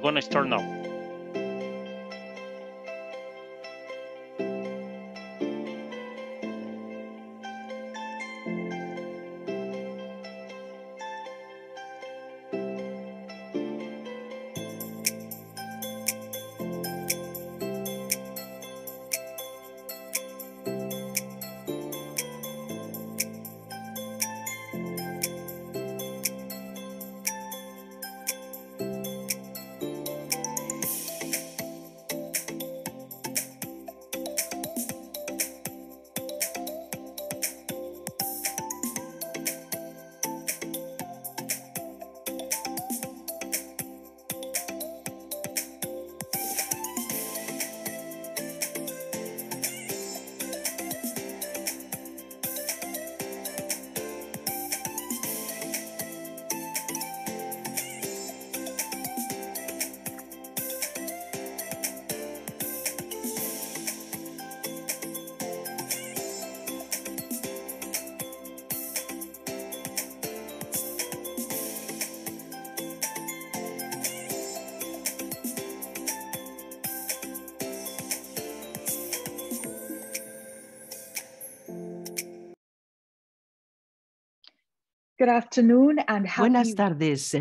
gonna start now. Buenas tardes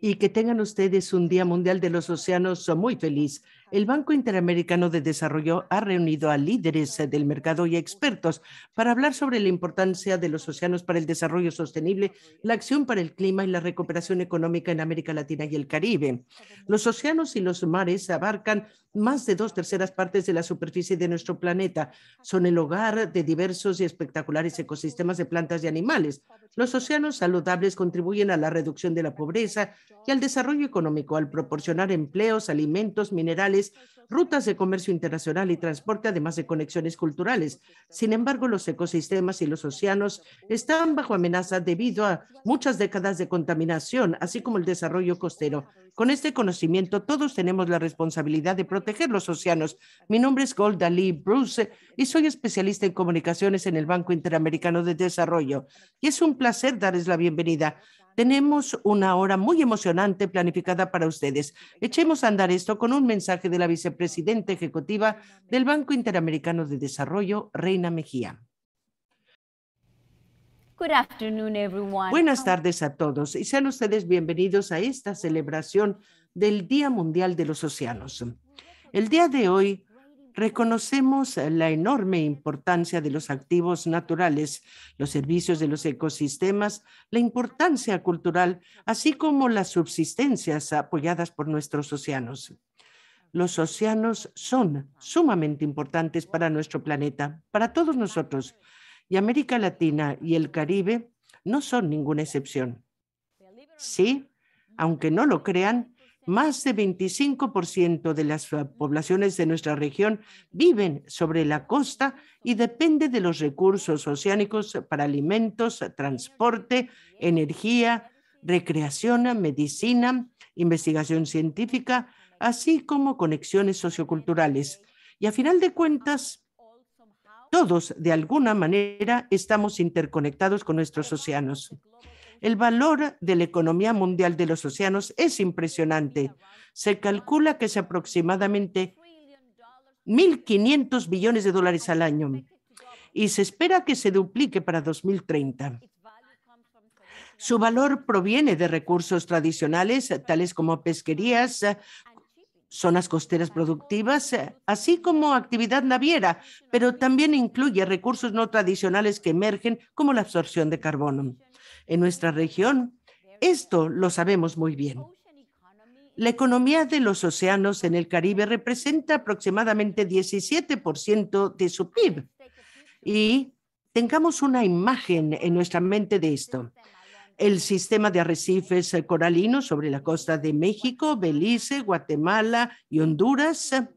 y que tengan ustedes un Día Mundial de los Océanos muy feliz. El Banco Interamericano de Desarrollo ha reunido a líderes del mercado y expertos para hablar sobre la importancia de los océanos para el desarrollo sostenible, la acción para el clima y la recuperación económica en América Latina y el Caribe. Los océanos y los mares abarcan más de dos terceras partes de la superficie de nuestro planeta. Son el hogar de diversos y espectaculares ecosistemas de plantas y animales. Los océanos saludables contribuyen a la reducción de la pobreza y al desarrollo económico al proporcionar empleos, alimentos, minerales, rutas de comercio internacional y transporte, además de conexiones culturales. Sin embargo, los ecosistemas y los océanos están bajo amenaza debido a muchas décadas de contaminación, así como el desarrollo costero. Con este conocimiento, todos tenemos la responsabilidad de proteger los océanos. Mi nombre es Golda Lee Bruce y soy especialista en comunicaciones en el Banco Interamericano de Desarrollo. Y es un placer darles la bienvenida. Tenemos una hora muy emocionante planificada para ustedes. Echemos a andar esto con un mensaje de la vicepresidenta ejecutiva del Banco Interamericano de Desarrollo, Reina Mejía. Buenas um, tardes a todos y sean ustedes bienvenidos a esta celebración del Día Mundial de los Océanos. El día de hoy reconocemos la enorme importancia de los activos naturales, los servicios de los ecosistemas, la importancia cultural, así como las subsistencias apoyadas por nuestros océanos. Los océanos son sumamente importantes para nuestro planeta, para todos nosotros y América Latina y el Caribe no son ninguna excepción. Sí, aunque no lo crean, más de 25% de las poblaciones de nuestra región viven sobre la costa y depende de los recursos oceánicos para alimentos, transporte, energía, recreación, medicina, investigación científica, así como conexiones socioculturales. Y a final de cuentas, todos, de alguna manera, estamos interconectados con nuestros océanos. El valor de la economía mundial de los océanos es impresionante. Se calcula que es aproximadamente 1.500 billones de dólares al año y se espera que se duplique para 2030. Su valor proviene de recursos tradicionales, tales como pesquerías, zonas costeras productivas, eh, así como actividad naviera, pero también incluye recursos no tradicionales que emergen como la absorción de carbono. En nuestra región, esto lo sabemos muy bien. La economía de los océanos en el Caribe representa aproximadamente 17% de su PIB. Y tengamos una imagen en nuestra mente de esto el sistema de arrecifes eh, coralinos sobre la costa de México, Belice, Guatemala y Honduras eh,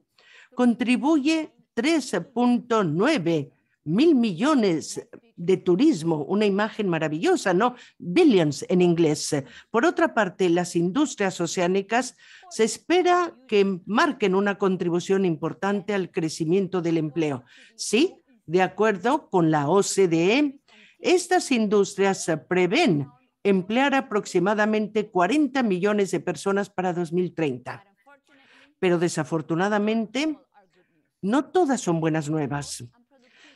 contribuye 3.9 mil millones de turismo, una imagen maravillosa, ¿no? Billions en inglés. Por otra parte, las industrias oceánicas se espera que marquen una contribución importante al crecimiento del empleo. Sí, de acuerdo con la OCDE, estas industrias eh, prevén emplear aproximadamente 40 millones de personas para 2030. Pero desafortunadamente, no todas son buenas nuevas.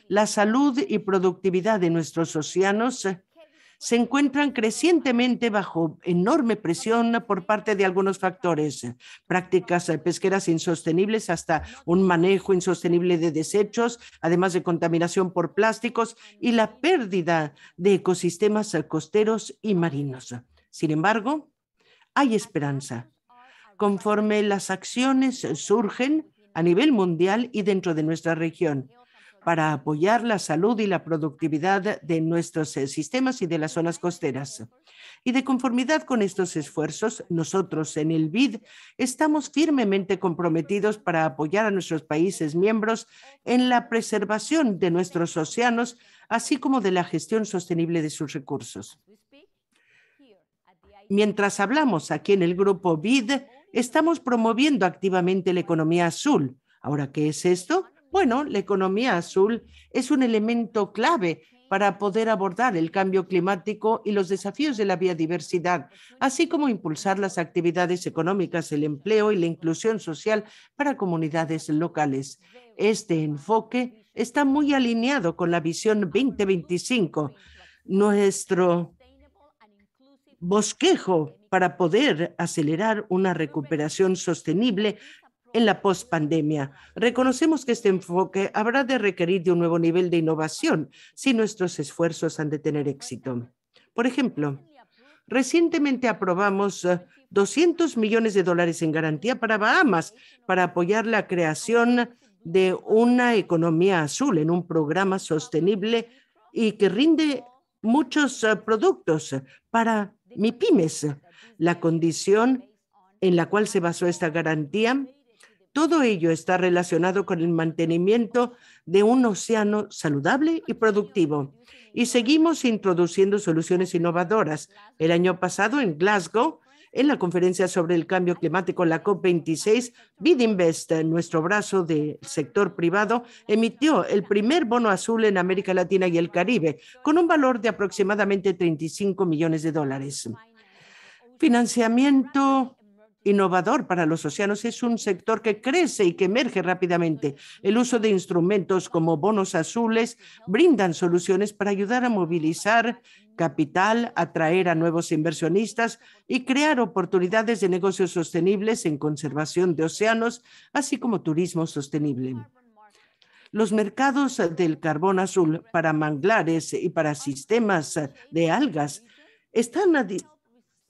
La salud y productividad de nuestros océanos se encuentran crecientemente bajo enorme presión por parte de algunos factores, prácticas eh, pesqueras insostenibles hasta un manejo insostenible de desechos, además de contaminación por plásticos y la pérdida de ecosistemas eh, costeros y marinos. Sin embargo, hay esperanza. Conforme las acciones surgen a nivel mundial y dentro de nuestra región, para apoyar la salud y la productividad de nuestros eh, sistemas y de las zonas costeras. Y de conformidad con estos esfuerzos, nosotros en el BID estamos firmemente comprometidos para apoyar a nuestros países miembros en la preservación de nuestros océanos, así como de la gestión sostenible de sus recursos. Mientras hablamos aquí en el grupo BID, estamos promoviendo activamente la economía azul. Ahora, ¿qué es esto? Bueno, la economía azul es un elemento clave para poder abordar el cambio climático y los desafíos de la biodiversidad, así como impulsar las actividades económicas, el empleo y la inclusión social para comunidades locales. Este enfoque está muy alineado con la visión 2025. Nuestro bosquejo para poder acelerar una recuperación sostenible en la pospandemia. Reconocemos que este enfoque habrá de requerir de un nuevo nivel de innovación si nuestros esfuerzos han de tener éxito. Por ejemplo, recientemente aprobamos 200 eh, millones de dólares en garantía para Bahamas para apoyar la creación de una economía azul en un programa sostenible y que rinde muchos eh, productos para MIPIMES. La condición en la cual se basó esta garantía todo ello está relacionado con el mantenimiento de un océano saludable y productivo. Y seguimos introduciendo soluciones innovadoras. El año pasado en Glasgow, en la conferencia sobre el cambio climático, la COP26, Bidinvest, nuestro brazo del sector privado, emitió el primer bono azul en América Latina y el Caribe, con un valor de aproximadamente 35 millones de dólares. Financiamiento innovador para los océanos. Es un sector que crece y que emerge rápidamente. El uso de instrumentos como bonos azules brindan soluciones para ayudar a movilizar capital, atraer a nuevos inversionistas y crear oportunidades de negocios sostenibles en conservación de océanos, así como turismo sostenible. Los mercados del carbón azul para manglares y para sistemas de algas están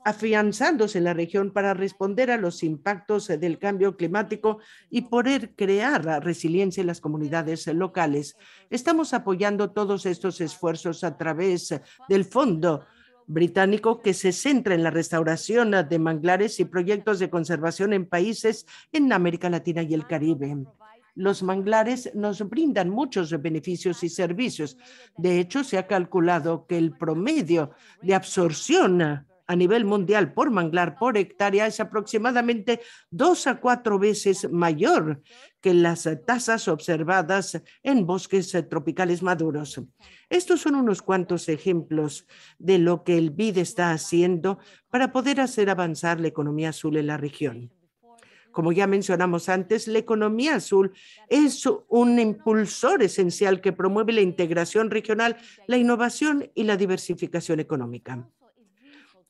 afianzándose en la región para responder a los impactos eh, del cambio climático y poder crear resiliencia en las comunidades locales. Estamos apoyando todos estos esfuerzos a través del Fondo británico que se centra en la restauración de manglares y proyectos de conservación en países en América Latina y el Caribe los manglares nos brindan muchos beneficios y servicios. De hecho, se ha calculado que el promedio de absorción a nivel mundial por manglar por hectárea es aproximadamente dos a cuatro veces mayor que las tasas observadas en bosques tropicales maduros. Estos son unos cuantos ejemplos de lo que el BID está haciendo para poder hacer avanzar la economía azul en la región. Como ya mencionamos antes, la economía azul es un impulsor esencial que promueve la integración regional, la innovación y la diversificación económica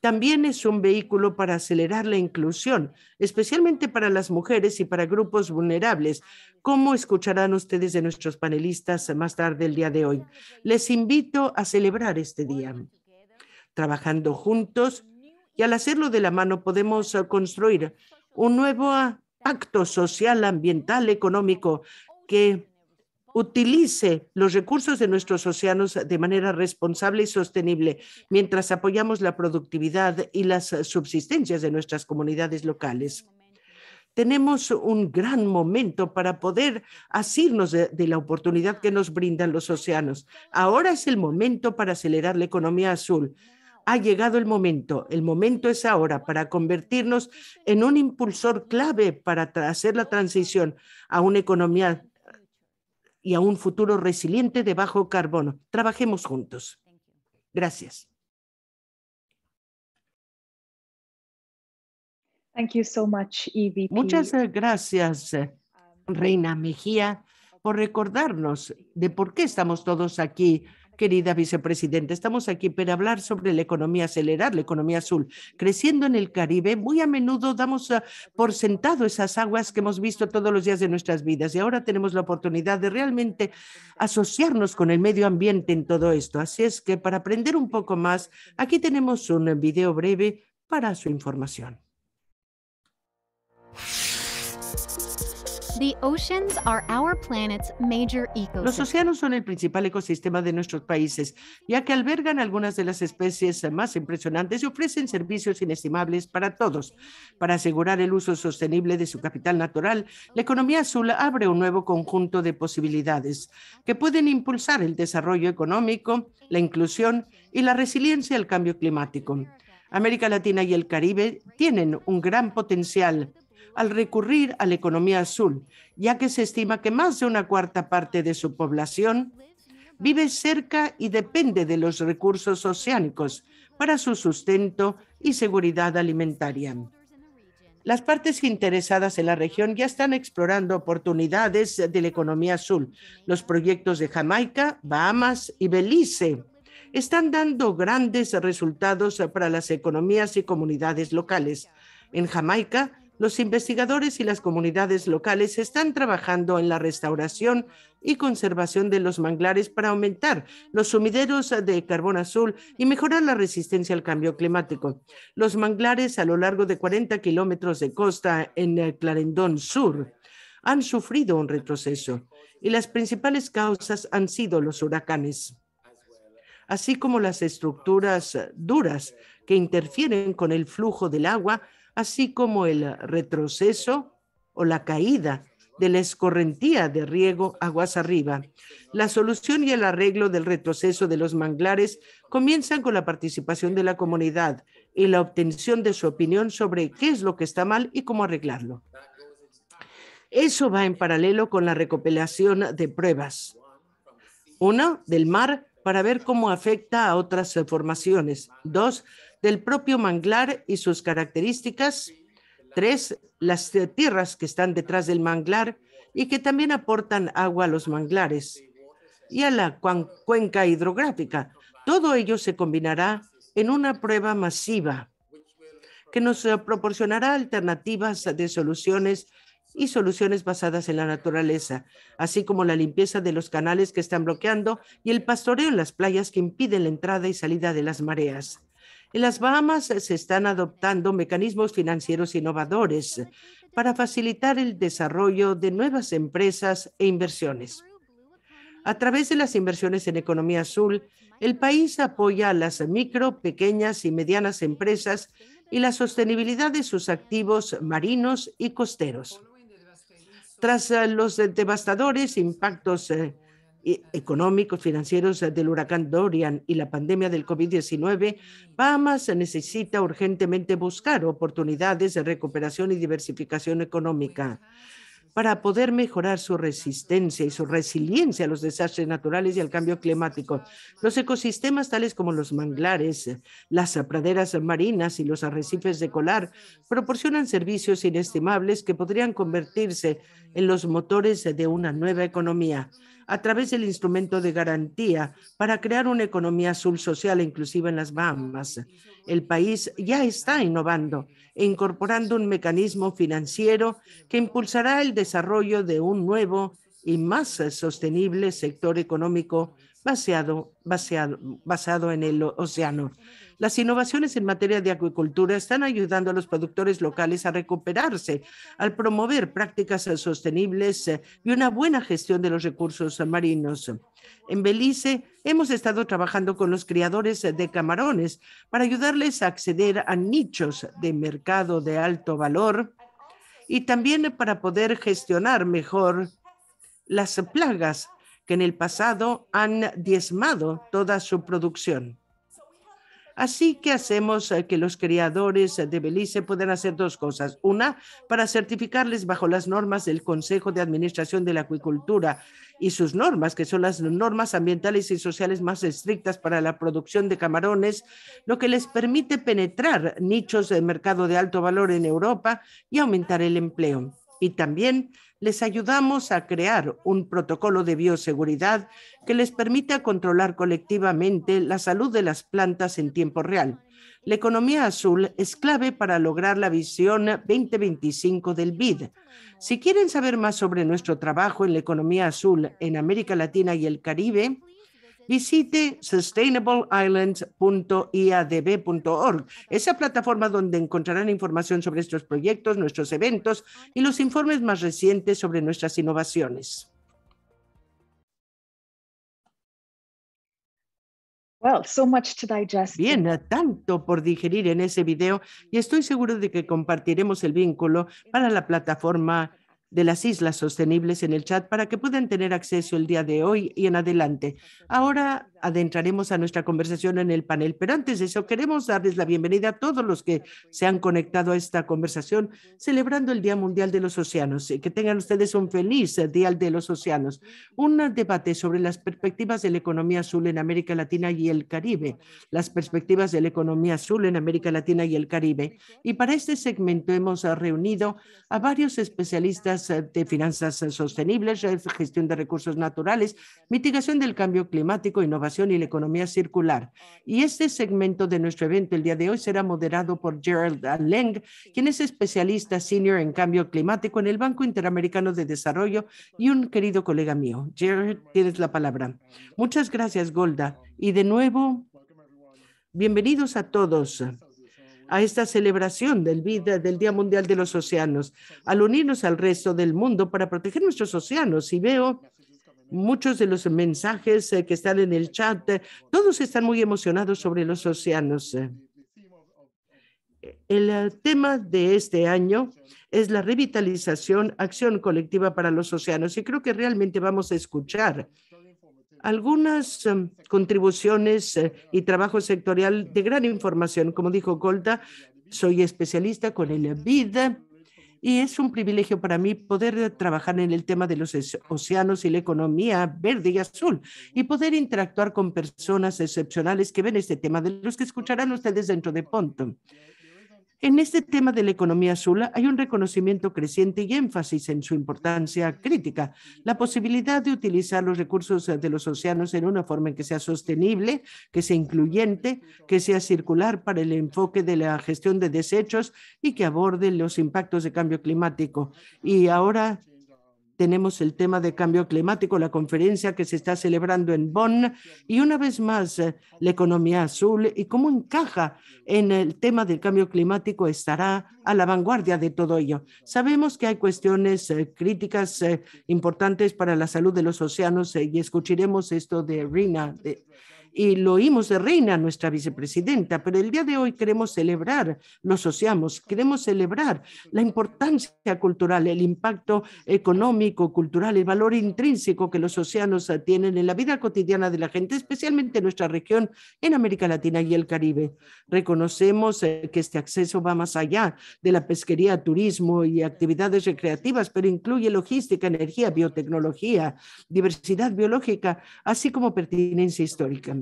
también es un vehículo para acelerar la inclusión, especialmente para las mujeres y para grupos vulnerables, como escucharán ustedes de nuestros panelistas más tarde el día de hoy. Les invito a celebrar este día. Trabajando juntos y al hacerlo de la mano podemos construir un nuevo pacto social, ambiental, económico que utilice los recursos de nuestros océanos de manera responsable y sostenible, mientras apoyamos la productividad y las subsistencias de nuestras comunidades locales. Tenemos un gran momento para poder asirnos de, la oportunidad que nos brindan los océanos. Ahora es el momento para acelerar la economía azul, ha llegado el momento, el momento es ahora para convertirnos en un impulsor clave para hacer la transición a una economía y a un futuro resiliente de bajo carbono. Trabajemos juntos. Gracias. E Muchas eh, gracias, eh, um, Reina Mejía, por recordarnos de por qué estamos todos aquí Querida vicepresidenta, estamos aquí para hablar sobre la economía acelerada, la economía azul. Creciendo en el Caribe, muy a menudo damos ah, por sentado esas aguas que hemos visto todos los días de nuestras vidas y ahora tenemos la oportunidad de realmente asociarnos con el medio ambiente en todo esto. Así es que para aprender un poco más, aquí tenemos un video breve para su información our major Los océanos son el principal ecosistema de nuestros países, ya que albergan algunas de las especies más impresionantes y ofrecen servicios inestimables para todos. Para asegurar el uso sostenible de su capital natural, la economía azul abre un nuevo conjunto de posibilidades que pueden impulsar el desarrollo económico, la inclusión y la resiliencia al cambio climático. América Latina y el Caribe tienen un gran potencial al recurrir a la economía azul, ya que se estima que más de una cuarta parte de su población vive cerca y depende de los recursos oceánicos para su sustento y seguridad alimentaria. Las partes interesadas en la región ya están explorando oportunidades de la economía azul. Los proyectos de Jamaica, Bahamas y Belice están dando grandes resultados para las economías y comunidades locales. En Jamaica, los investigadores y las comunidades locales están trabajando en la restauración y conservación de los manglares para aumentar los sumideros de carbón azul y mejorar la resistencia al cambio climático. Los manglares a lo largo de 40 kilómetros de costa en el Clarendón Sur han sufrido un retroceso y las principales causas han sido los huracanes, así como las estructuras duras que interfieren con el flujo del agua así como el retroceso o la caída de la escorrentía de riego aguas arriba. La solución y el arreglo del retroceso de los manglares comienzan con la participación de la comunidad y la obtención de su opinión sobre qué es lo que está mal y cómo arreglarlo. Eso va en paralelo con la recopilación de pruebas. Una, del mar para ver cómo afecta a otras formaciones. Dos, del propio manglar y sus características. Tres, las tierras que están detrás del manglar y que también aportan agua a los manglares y a la cuenca hidrográfica. Todo ello se combinará en una prueba masiva que nos eh, proporcionará alternativas de soluciones y soluciones basadas en la naturaleza, así como la limpieza de los canales que están bloqueando y el pastoreo en las playas que impiden la entrada y salida de las mareas. En las Bahamas se están adoptando mecanismos financieros innovadores para facilitar el desarrollo de nuevas empresas e inversiones. A través de las inversiones en economía azul, el país apoya a las micro, pequeñas y medianas empresas y la sostenibilidad de sus activos marinos y costeros. Tras eh, los devastadores impactos eh, e, económicos, financieros eh, del huracán Dorian y la pandemia del COVID-19, Bahamas necesita urgentemente buscar oportunidades de recuperación y diversificación económica para poder mejorar su resistencia y su resiliencia a los desastres naturales y al cambio climático. Los ecosistemas tales como los manglares, las praderas marinas y los arrecifes de colar proporcionan servicios inestimables que podrían convertirse en los motores de una nueva economía a través del instrumento de garantía para crear una economía azul social inclusiva en las Bahamas. El país ya está innovando e incorporando un mecanismo financiero que impulsará el desarrollo de un nuevo y más sostenible sector económico basado, basado, en el océano. Las innovaciones en materia de acuicultura están ayudando a los productores locales a recuperarse al promover prácticas sostenibles eh, y una buena gestión de los recursos marinos. En Belice hemos estado trabajando con los criadores de camarones para ayudarles a acceder a nichos de mercado de alto valor y también para poder gestionar mejor las plagas que en el pasado han diezmado toda su producción. Así que hacemos eh, que los criadores de Belice puedan hacer dos cosas. Una, para certificarles bajo las normas del Consejo de Administración de la Acuicultura y sus normas, que son las normas ambientales y sociales más estrictas para la producción de camarones, lo que les permite penetrar nichos de mercado de alto valor en Europa y aumentar el empleo y también les ayudamos a crear un protocolo de bioseguridad que les permita controlar colectivamente la salud de las plantas en tiempo real. La economía azul es clave para lograr la visión 2025 del BID. Si quieren saber más sobre nuestro trabajo en la economía azul en América Latina y el Caribe, Visite sustainableislands.iadb.org, esa plataforma donde encontrarán información sobre estos proyectos, nuestros eventos y los informes más recientes sobre nuestras innovaciones. Well, so much to digest. Bien, tanto por digerir en ese video y estoy seguro de que compartiremos el vínculo para la plataforma de las islas sostenibles en el chat para que puedan tener acceso el día de hoy y en adelante. Ahora adentraremos a nuestra conversación en el panel, pero antes de eso queremos darles la bienvenida a todos los que se han conectado a esta conversación celebrando el Día Mundial de los Océanos. Eh, que tengan ustedes un feliz eh, Día de los Océanos. Un debate sobre las perspectivas de la economía azul en América Latina y el Caribe, las perspectivas de la economía azul en América Latina y el Caribe. Y para este segmento hemos reunido a varios especialistas eh, de finanzas eh, sostenibles, gestión de recursos naturales, mitigación del cambio climático, innovación y la economía circular. Y este segmento de nuestro evento el día de hoy será moderado por Gerald Leng, quien es especialista senior en cambio climático en el Banco Interamericano de Desarrollo y un querido colega mío. Gerald, tienes la palabra. Muchas gracias, Golda. Y de nuevo, bienvenidos a todos a esta celebración del, del Día Mundial de los Océanos, al unirnos al resto del mundo para proteger nuestros océanos. Y veo muchos de los mensajes eh, que están en el chat, eh, todos están muy emocionados sobre los océanos. Eh. El tema de este año es la revitalización, acción colectiva para los océanos. Y creo que realmente vamos a escuchar algunas em, contribuciones eh, y trabajo sectorial de gran información. Como dijo Colta, soy especialista con el bid y es un privilegio para mí poder trabajar en el tema de los océanos y la economía verde y azul y poder interactuar con personas excepcionales que ven este tema, de los que escucharán ustedes dentro de Ponto. En este tema de la economía azul hay un reconocimiento creciente y énfasis en su importancia crítica, la posibilidad de utilizar los recursos de los océanos en una forma en que sea sostenible, que sea incluyente, que sea circular para el enfoque de la gestión de desechos y que aborde los impactos de cambio climático. Y ahora tenemos el tema de cambio climático, la conferencia que se está celebrando en Bonn y una vez más eh, la economía azul y cómo encaja en el tema del cambio climático estará a la vanguardia de todo ello. Sabemos que hay cuestiones eh, críticas eh, importantes para la salud de los océanos y escucharemos esto de Rina. De, y lo oímos de Reina, nuestra vicepresidenta, pero el día de hoy queremos celebrar, nos asociamos, queremos celebrar la importancia cultural, el impacto económico, cultural, el valor intrínseco que los océanos tienen en la vida cotidiana de la gente, especialmente en nuestra región, en América Latina y el Caribe. Reconocemos eh, que este acceso va más allá de la pesquería, turismo y actividades recreativas, pero incluye logística, energía, biotecnología, diversidad biológica, así como pertinencia histórica.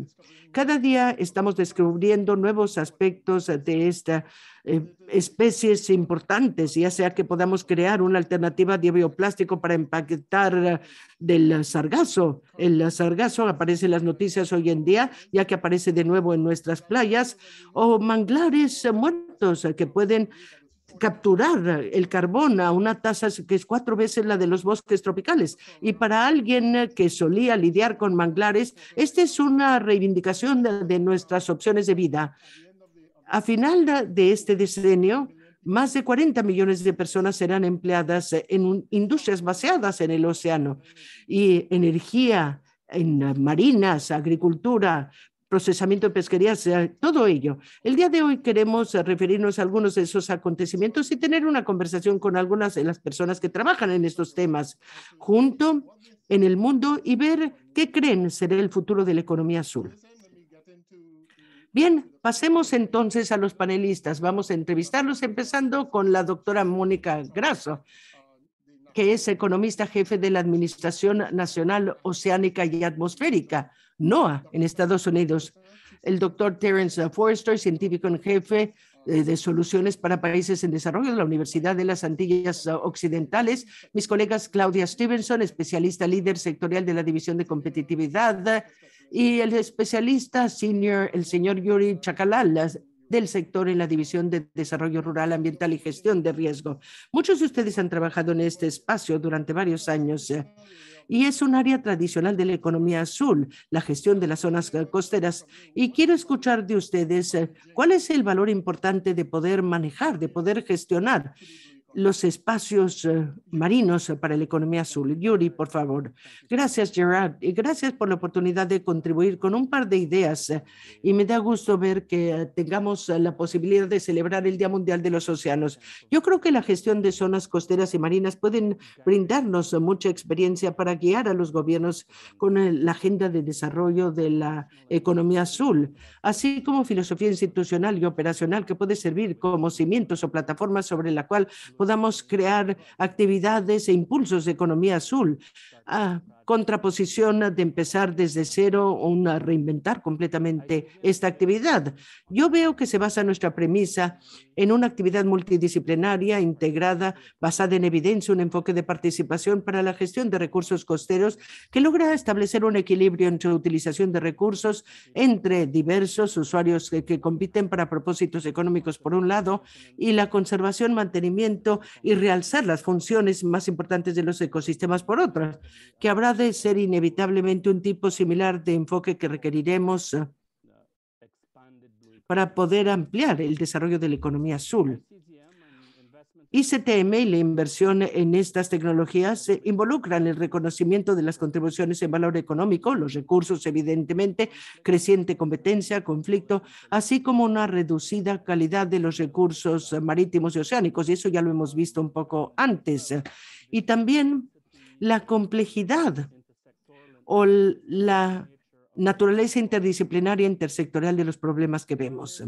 Cada día estamos descubriendo nuevos aspectos de estas eh, especies importantes, ya sea que podamos crear una alternativa de bioplástico para empaquetar eh, del sargazo. El sargazo aparece en las noticias hoy en día, ya que aparece de nuevo en nuestras playas, o manglares muertos que pueden capturar el carbón a una tasa que es cuatro veces la de los bosques tropicales. Y para alguien que solía lidiar con manglares, esta es una reivindicación de, nuestras opciones de vida. A final de este decenio, más de 40 millones de personas serán empleadas en industrias baseadas en el océano y energía en eh, marinas, agricultura, procesamiento de pesquerías, todo ello. El día de hoy queremos eh, referirnos a algunos de esos acontecimientos y tener una conversación con algunas de las personas que trabajan en estos temas junto en el mundo y ver qué creen será el futuro de la economía azul. Bien, pasemos entonces a los panelistas. Vamos a entrevistarlos empezando con la doctora Mónica Grasso, que es economista jefe de la Administración Nacional Oceánica y Atmosférica NOAA en Estados Unidos. El doctor Terence Forrester, científico en jefe eh, de soluciones para países en desarrollo de la Universidad de las Antillas eh, Occidentales. Mis colegas Claudia Stevenson, especialista líder sectorial de la División de Competitividad, eh, y el especialista senior, el señor Yuri Chakalalas del sector en la División de Desarrollo Rural, Ambiental y Gestión de Riesgo. Muchos de ustedes han trabajado en este espacio durante varios años eh, y es un área tradicional de la economía azul, la gestión de las zonas costeras. Y quiero escuchar de ustedes eh, cuál es el valor importante de poder manejar, de poder gestionar los espacios eh, marinos para la economía azul. Yuri, por favor. Gracias, Gerard, y gracias por la oportunidad de contribuir con un par de ideas. Eh, y me da gusto ver que eh, tengamos la posibilidad de celebrar el Día Mundial de los Océanos. Yo creo que la gestión de zonas costeras y marinas pueden brindarnos mucha experiencia para guiar a los gobiernos con la agenda de desarrollo de la economía azul, así como filosofía institucional y operacional que puede servir como cimientos o plataformas sobre la cual podamos crear actividades e impulsos de economía azul. Ah, contraposición de empezar desde cero o una reinventar completamente esta actividad. Yo veo que se basa nuestra premisa en una actividad multidisciplinaria, integrada, basada en evidencia, un enfoque de participación para la gestión de recursos costeros que logra establecer un equilibrio entre utilización de recursos entre diversos usuarios que, compiten para propósitos económicos por un lado y la conservación, mantenimiento y realzar las funciones más importantes de los ecosistemas por otras, que habrá de ser inevitablemente un tipo similar de enfoque que requeriremos eh, para poder ampliar el desarrollo de la economía azul. ICTM y la inversión en estas tecnologías eh, involucran el reconocimiento de las contribuciones en valor económico, los recursos, evidentemente, creciente competencia, conflicto, así como una reducida calidad de los recursos marítimos y oceánicos. Y eso ya lo hemos visto un poco antes. Y también la complejidad o la naturaleza interdisciplinaria intersectorial de los problemas que vemos.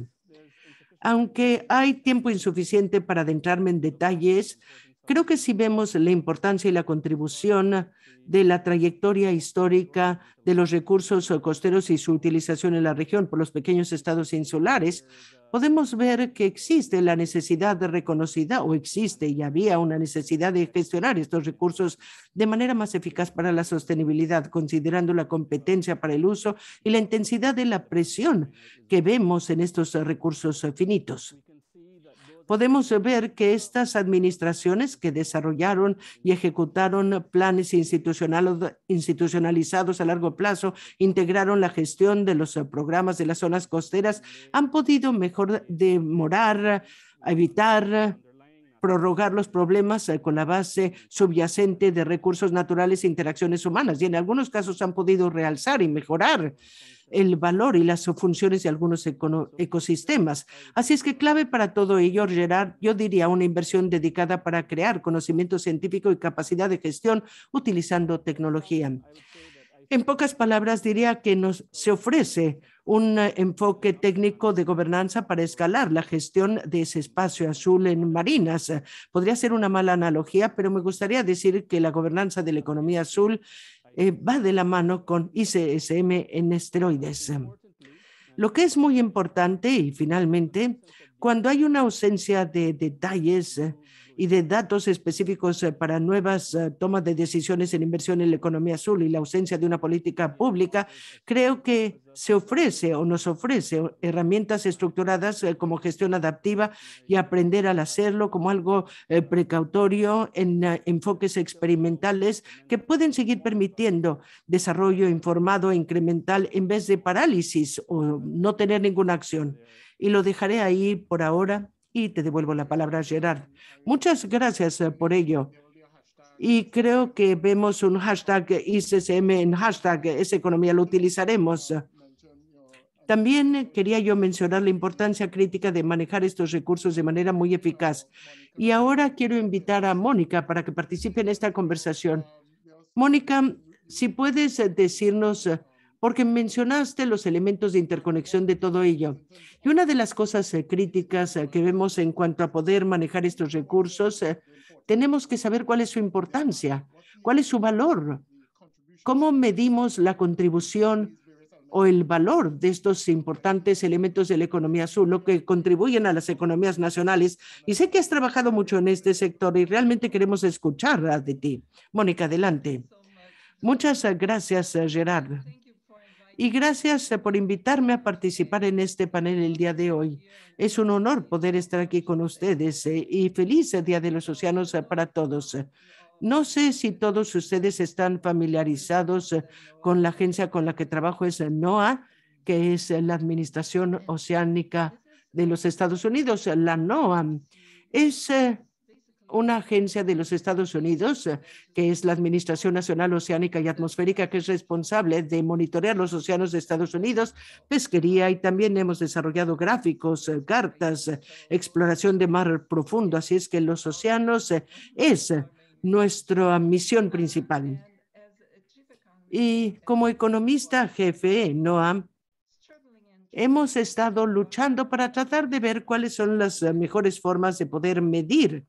Aunque hay tiempo insuficiente para adentrarme en detalles, creo que si vemos la importancia y la contribución de la trayectoria histórica de los recursos costeros y su utilización en la región por los pequeños estados insulares, podemos ver que existe la necesidad de reconocida o existe y había una necesidad de gestionar estos recursos de manera más eficaz para la sostenibilidad, considerando la competencia para el uso y la intensidad de la presión que vemos en estos recursos finitos podemos ver que estas administraciones que desarrollaron y ejecutaron planes institucionalizados a largo plazo, integraron la gestión de los programas de las zonas costeras, han podido mejor demorar, evitar prorrogar los problemas eh, con la base subyacente de recursos naturales e interacciones humanas. Y en algunos casos han podido realzar y mejorar el valor y las funciones de algunos ecosistemas. Así es que clave para todo ello, Gerard, yo diría una inversión dedicada para crear conocimiento científico y capacidad de gestión utilizando tecnología. En pocas palabras, diría que nos se ofrece un eh, enfoque técnico de gobernanza para escalar la gestión de ese espacio azul en marinas. Podría ser una mala analogía, pero me gustaría decir que la gobernanza de la economía azul eh, va de la mano con ICSM en esteroides. Lo que es muy importante y finalmente, cuando hay una ausencia de detalles y de datos específicos eh, para nuevas eh, tomas de decisiones en inversión en la economía azul y la ausencia de una política pública, creo que se ofrece o nos ofrece herramientas estructuradas eh, como gestión adaptiva y aprender al hacerlo como algo precautorio en enfoques experimentales que pueden seguir permitiendo desarrollo informado e incremental en vez de parálisis o no tener ninguna acción. Y lo dejaré ahí por ahora y te devuelvo la palabra, Gerard. Muchas gracias eh, por ello. Y creo que vemos un hashtag ICCM en hashtag esa economía, lo utilizaremos. También quería yo mencionar la importancia crítica de manejar estos recursos de manera muy eficaz. Y ahora quiero invitar a Mónica para que participe en esta conversación. Mónica, si puedes eh, decirnos eh, porque mencionaste los elementos de interconexión de todo ello. Y una de las cosas eh, críticas eh, que vemos en cuanto a poder manejar estos recursos, eh, tenemos que saber cuál es su importancia, cuál es su valor, cómo medimos la contribución o el valor de estos importantes elementos de la economía azul, lo que contribuyen a las economías nacionales. Y sé que has trabajado mucho en este sector y realmente queremos escuchar de ti. Mónica, adelante. Muchas gracias, Gerard y gracias eh, por invitarme a participar en este panel el día de hoy. Es un honor poder estar aquí con ustedes eh, y feliz eh, Día de los Océanos para todos. No sé si todos ustedes están familiarizados con la agencia con la que trabajo, es NOAA, que es la Administración Oceánica de los Estados Unidos, la NOAA. Es una agencia de los Estados Unidos, eh, que es la Administración Nacional Oceánica y Atmosférica, que es responsable de monitorear los océanos de Estados Unidos, pesquería y también hemos desarrollado gráficos, eh, cartas, eh, exploración de mar profundo. Así es que los océanos es nuestra misión principal. Y como economista jefe Noam hemos estado luchando para tratar de ver cuáles son las mejores formas de poder medir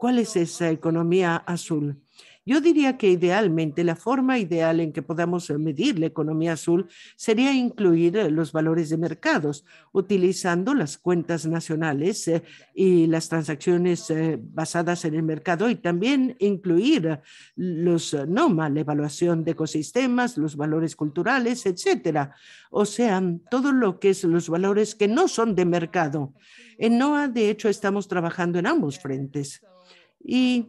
¿Cuál es esa economía azul? Yo diría que idealmente la forma ideal en que podamos eh, medir la economía azul sería incluir eh, los valores de mercados, utilizando las cuentas nacionales eh, y las transacciones basadas en el mercado y también incluir los NOMA, la evaluación de ecosistemas, los valores culturales, etcétera. O sea, todo lo que es los valores que no son de mercado. En NOAA, de hecho, estamos trabajando en ambos frentes. Y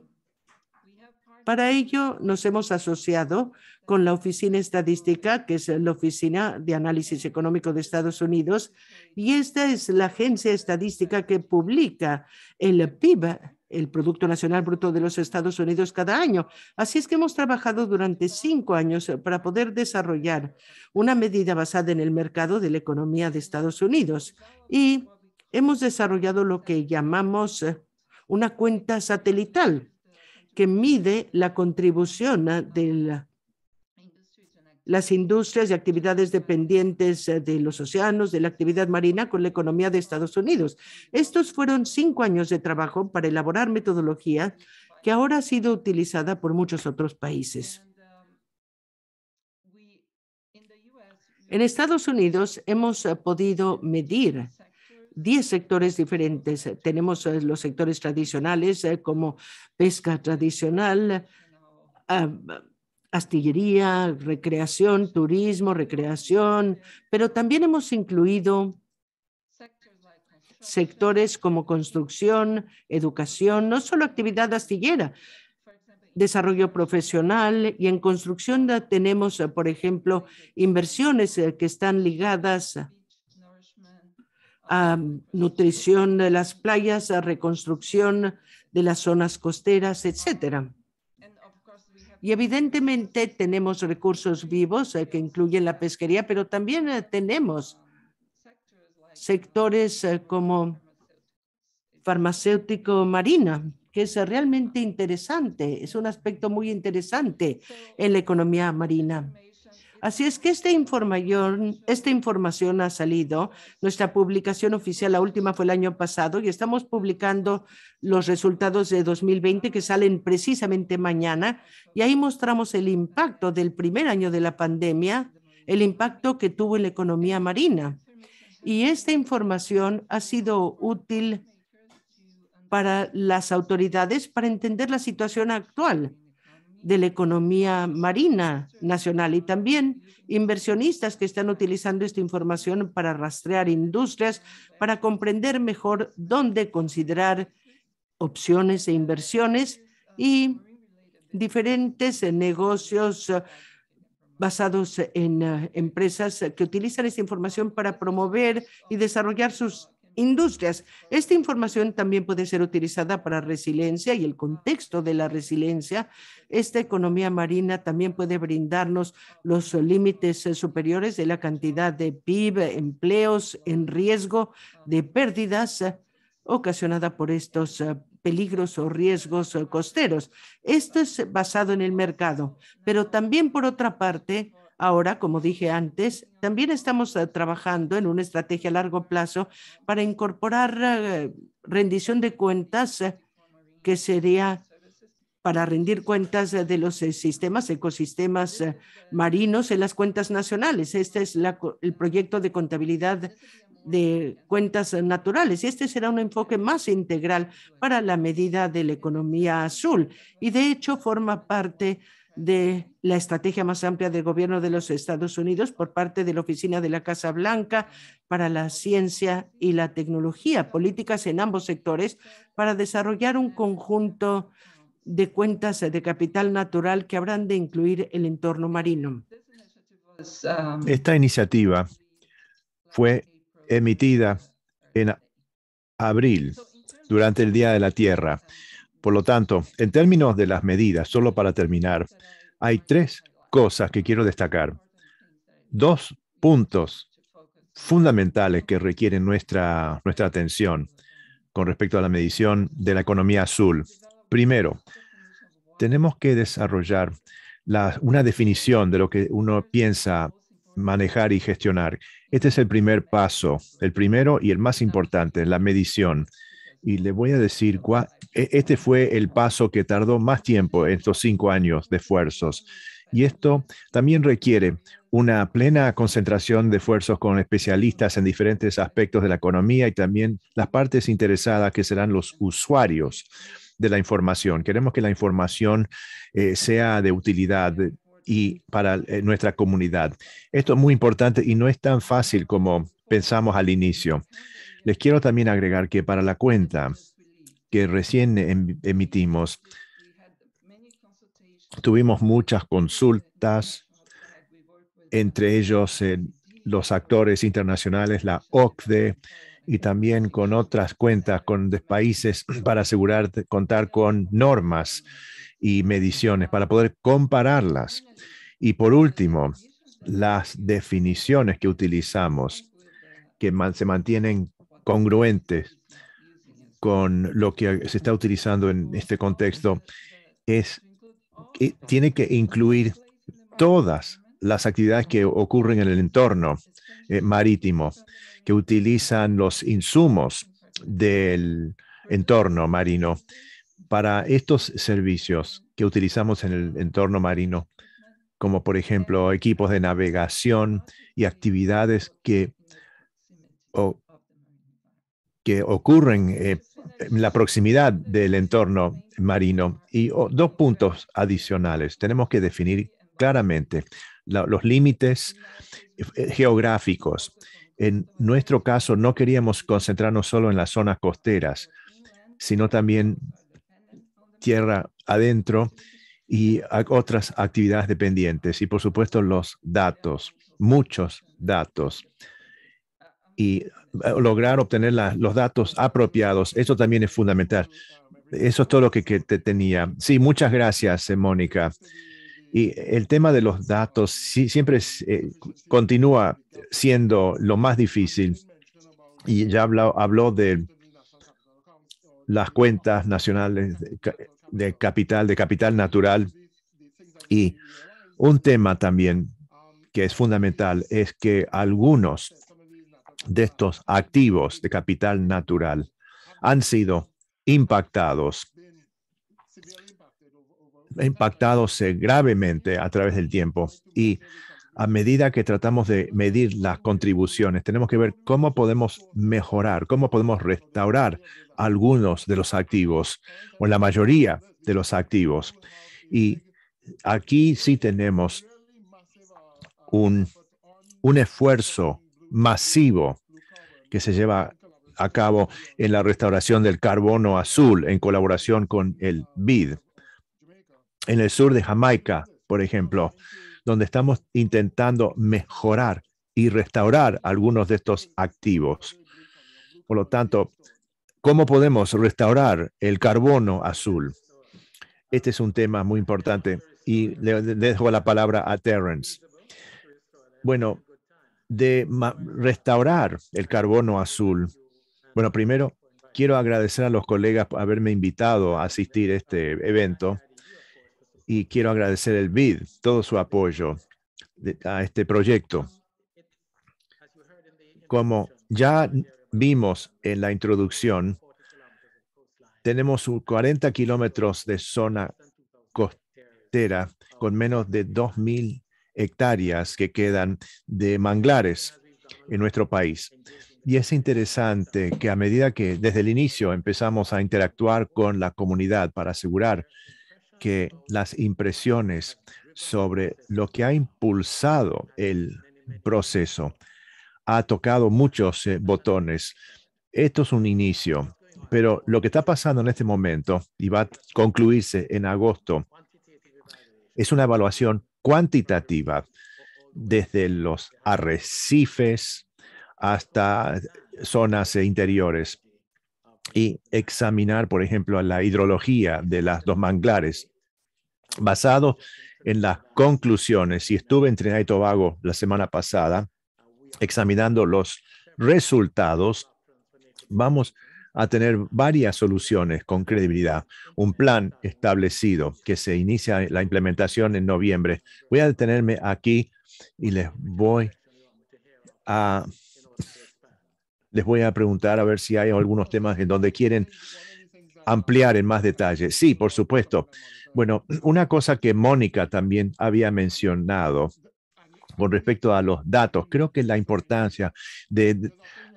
para ello nos hemos asociado con la Oficina Estadística, que es la Oficina de Análisis Económico de Estados Unidos, y esta es la agencia estadística que publica el PIB, el Producto Nacional Bruto de los Estados Unidos cada año. Así es que hemos trabajado durante cinco años para poder desarrollar una medida basada en el mercado de la economía de Estados Unidos y hemos desarrollado lo que llamamos una cuenta satelital que mide la contribución de las industrias y actividades dependientes eh, de los océanos, de la actividad marina con la economía de Estados Unidos. Estos fueron cinco años de trabajo para elaborar metodología que ahora ha sido utilizada por muchos otros países. En Estados Unidos hemos eh, podido medir 10 sectores diferentes. Tenemos eh, los sectores tradicionales eh, como pesca tradicional, ah, astillería, recreación, turismo, recreación, pero también hemos incluido sectores como construcción, educación, no solo actividad astillera, desarrollo profesional y en construcción tenemos, eh, por ejemplo, inversiones que están ligadas nutrición de las playas, reconstrucción de las zonas costeras, etcétera. Y evidentemente tenemos recursos vivos eh, que incluyen la pesquería, pero también eh, tenemos sectores eh, como farmacéutico marina, que es realmente interesante, es un aspecto muy interesante en la economía marina. Así es que esta información, esta información ha salido. Nuestra publicación oficial, la última fue el año pasado, y estamos publicando los resultados de 2020 que salen precisamente mañana. Y ahí mostramos el impacto del primer año de la pandemia, el impacto que tuvo en la economía marina. Y esta información ha sido útil para las autoridades para entender la situación actual de la economía marina nacional y también inversionistas que están utilizando esta información para rastrear industrias, para comprender mejor dónde considerar opciones e inversiones y diferentes negocios eh, basados en eh, empresas que utilizan esta información para promover y desarrollar sus industrias. Esta información también puede ser utilizada para resiliencia y el contexto de la resiliencia. Esta economía marina también puede brindarnos los límites eh, superiores de la cantidad de PIB, empleos en riesgo de pérdidas eh, ocasionada por estos eh, peligros o riesgos costeros. Esto es basado en el mercado, pero también por otra parte Ahora, como dije antes, también estamos eh, trabajando en una estrategia a largo plazo para incorporar eh, rendición de cuentas, eh, que sería para rendir cuentas de los sistemas, ecosistemas marinos en las cuentas nacionales. Este es el proyecto de contabilidad de cuentas naturales. y Este será un enfoque más integral para la medida de la economía azul y de hecho forma parte de la estrategia más amplia del gobierno de los Estados Unidos por parte de la Oficina de la Casa Blanca para la ciencia y la tecnología, políticas en ambos sectores para desarrollar un conjunto de cuentas de capital natural que habrán de incluir el entorno marino. Esta iniciativa fue emitida en abril durante el Día de la Tierra. Por lo tanto, en términos de las medidas, solo para terminar, hay tres cosas que quiero destacar. Dos puntos fundamentales que requieren nuestra, nuestra atención con respecto a la medición de la economía azul. Primero, tenemos que desarrollar una definición de lo que uno piensa manejar y gestionar. Este es el primer paso, el primero y el más importante, la medición. Y le voy a decir cuál e-, este fue el paso que tardó más tiempo, en estos cinco años de esfuerzos. Y esto también requiere una plena concentración de esfuerzos con especialistas en diferentes aspectos de la economía y también las partes interesadas que serán los usuarios de la información. Queremos que la información eh, sea de utilidad y para eh, nuestra comunidad. Esto es muy importante y no es tan fácil como pensamos al inicio. Les quiero también agregar que para la cuenta que recién em, emitimos. Tuvimos muchas consultas, entre ellos eh, los actores internacionales, la OCDE, y también con otras cuentas, con países, para asegurar contar con normas y mediciones, para poder compararlas. Y por último, las definiciones que utilizamos, que se mantienen congruentes con lo que se está utilizando en este contexto es que tiene que incluir todas las actividades que ocurren en el entorno eh, marítimo, que utilizan los insumos del entorno marino. Para estos servicios que utilizamos en el entorno marino, como por ejemplo equipos de navegación y actividades que, que ocurren eh, la proximidad del entorno marino. Y oh, dos puntos adicionales. Tenemos que definir claramente los límites eh, geográficos. En nuestro caso, no queríamos concentrarnos solo en las zonas costeras, sino también tierra adentro y otras actividades dependientes. Y por supuesto, los datos, muchos datos y eh, lograr obtener los datos apropiados. Eso también es fundamental. Eso es todo lo que, te tenía. Sí, muchas gracias, eh, Mónica. Y el tema de los datos siempre eh, continúa siendo lo más difícil. Y ya habló, de las cuentas nacionales de capital, de capital natural. Y un tema también que es fundamental es que algunos de estos activos de capital natural han sido impactados, impactados eh, gravemente a través del tiempo. Y a medida que tratamos de medir las contribuciones, tenemos que ver cómo podemos mejorar, cómo podemos restaurar algunos de los activos o la mayoría de los activos. Y aquí sí tenemos un, un esfuerzo masivo que se lleva a cabo en la restauración del carbono azul en colaboración con el BID. En el sur de Jamaica, por ejemplo, donde estamos intentando mejorar y restaurar algunos de estos activos. Por lo tanto, ¿cómo podemos restaurar el carbono azul? Este es un tema muy importante y le dejo la palabra a Terence. Bueno, de restaurar el carbono azul. Bueno, primero quiero agradecer a los colegas por haberme invitado a asistir a este evento y quiero agradecer el BID, todo su apoyo a este proyecto. Como ya vimos en la introducción, tenemos 40 kilómetros de zona costera con menos de 2.000 hectáreas que quedan de manglares en nuestro país. Y es interesante que a medida que desde el inicio empezamos a interactuar con la comunidad para asegurar que las impresiones sobre lo que ha impulsado el proceso ha tocado muchos eh, botones. Esto es un inicio, pero lo que está pasando en este momento y va a concluirse en agosto es una evaluación cuantitativa, desde los arrecifes hasta zonas e interiores y examinar, por ejemplo, la hidrología de las dos manglares. Basado en las conclusiones, y estuve en Trinidad y Tobago la semana pasada examinando los resultados, vamos a tener varias soluciones con credibilidad. Un plan establecido que se inicia la implementación en noviembre. Voy a detenerme aquí y les voy a, les voy a preguntar a ver si hay algunos temas en donde quieren ampliar en más detalle. Sí, por supuesto. Bueno, una cosa que Mónica también había mencionado con respecto a los datos, creo que la importancia de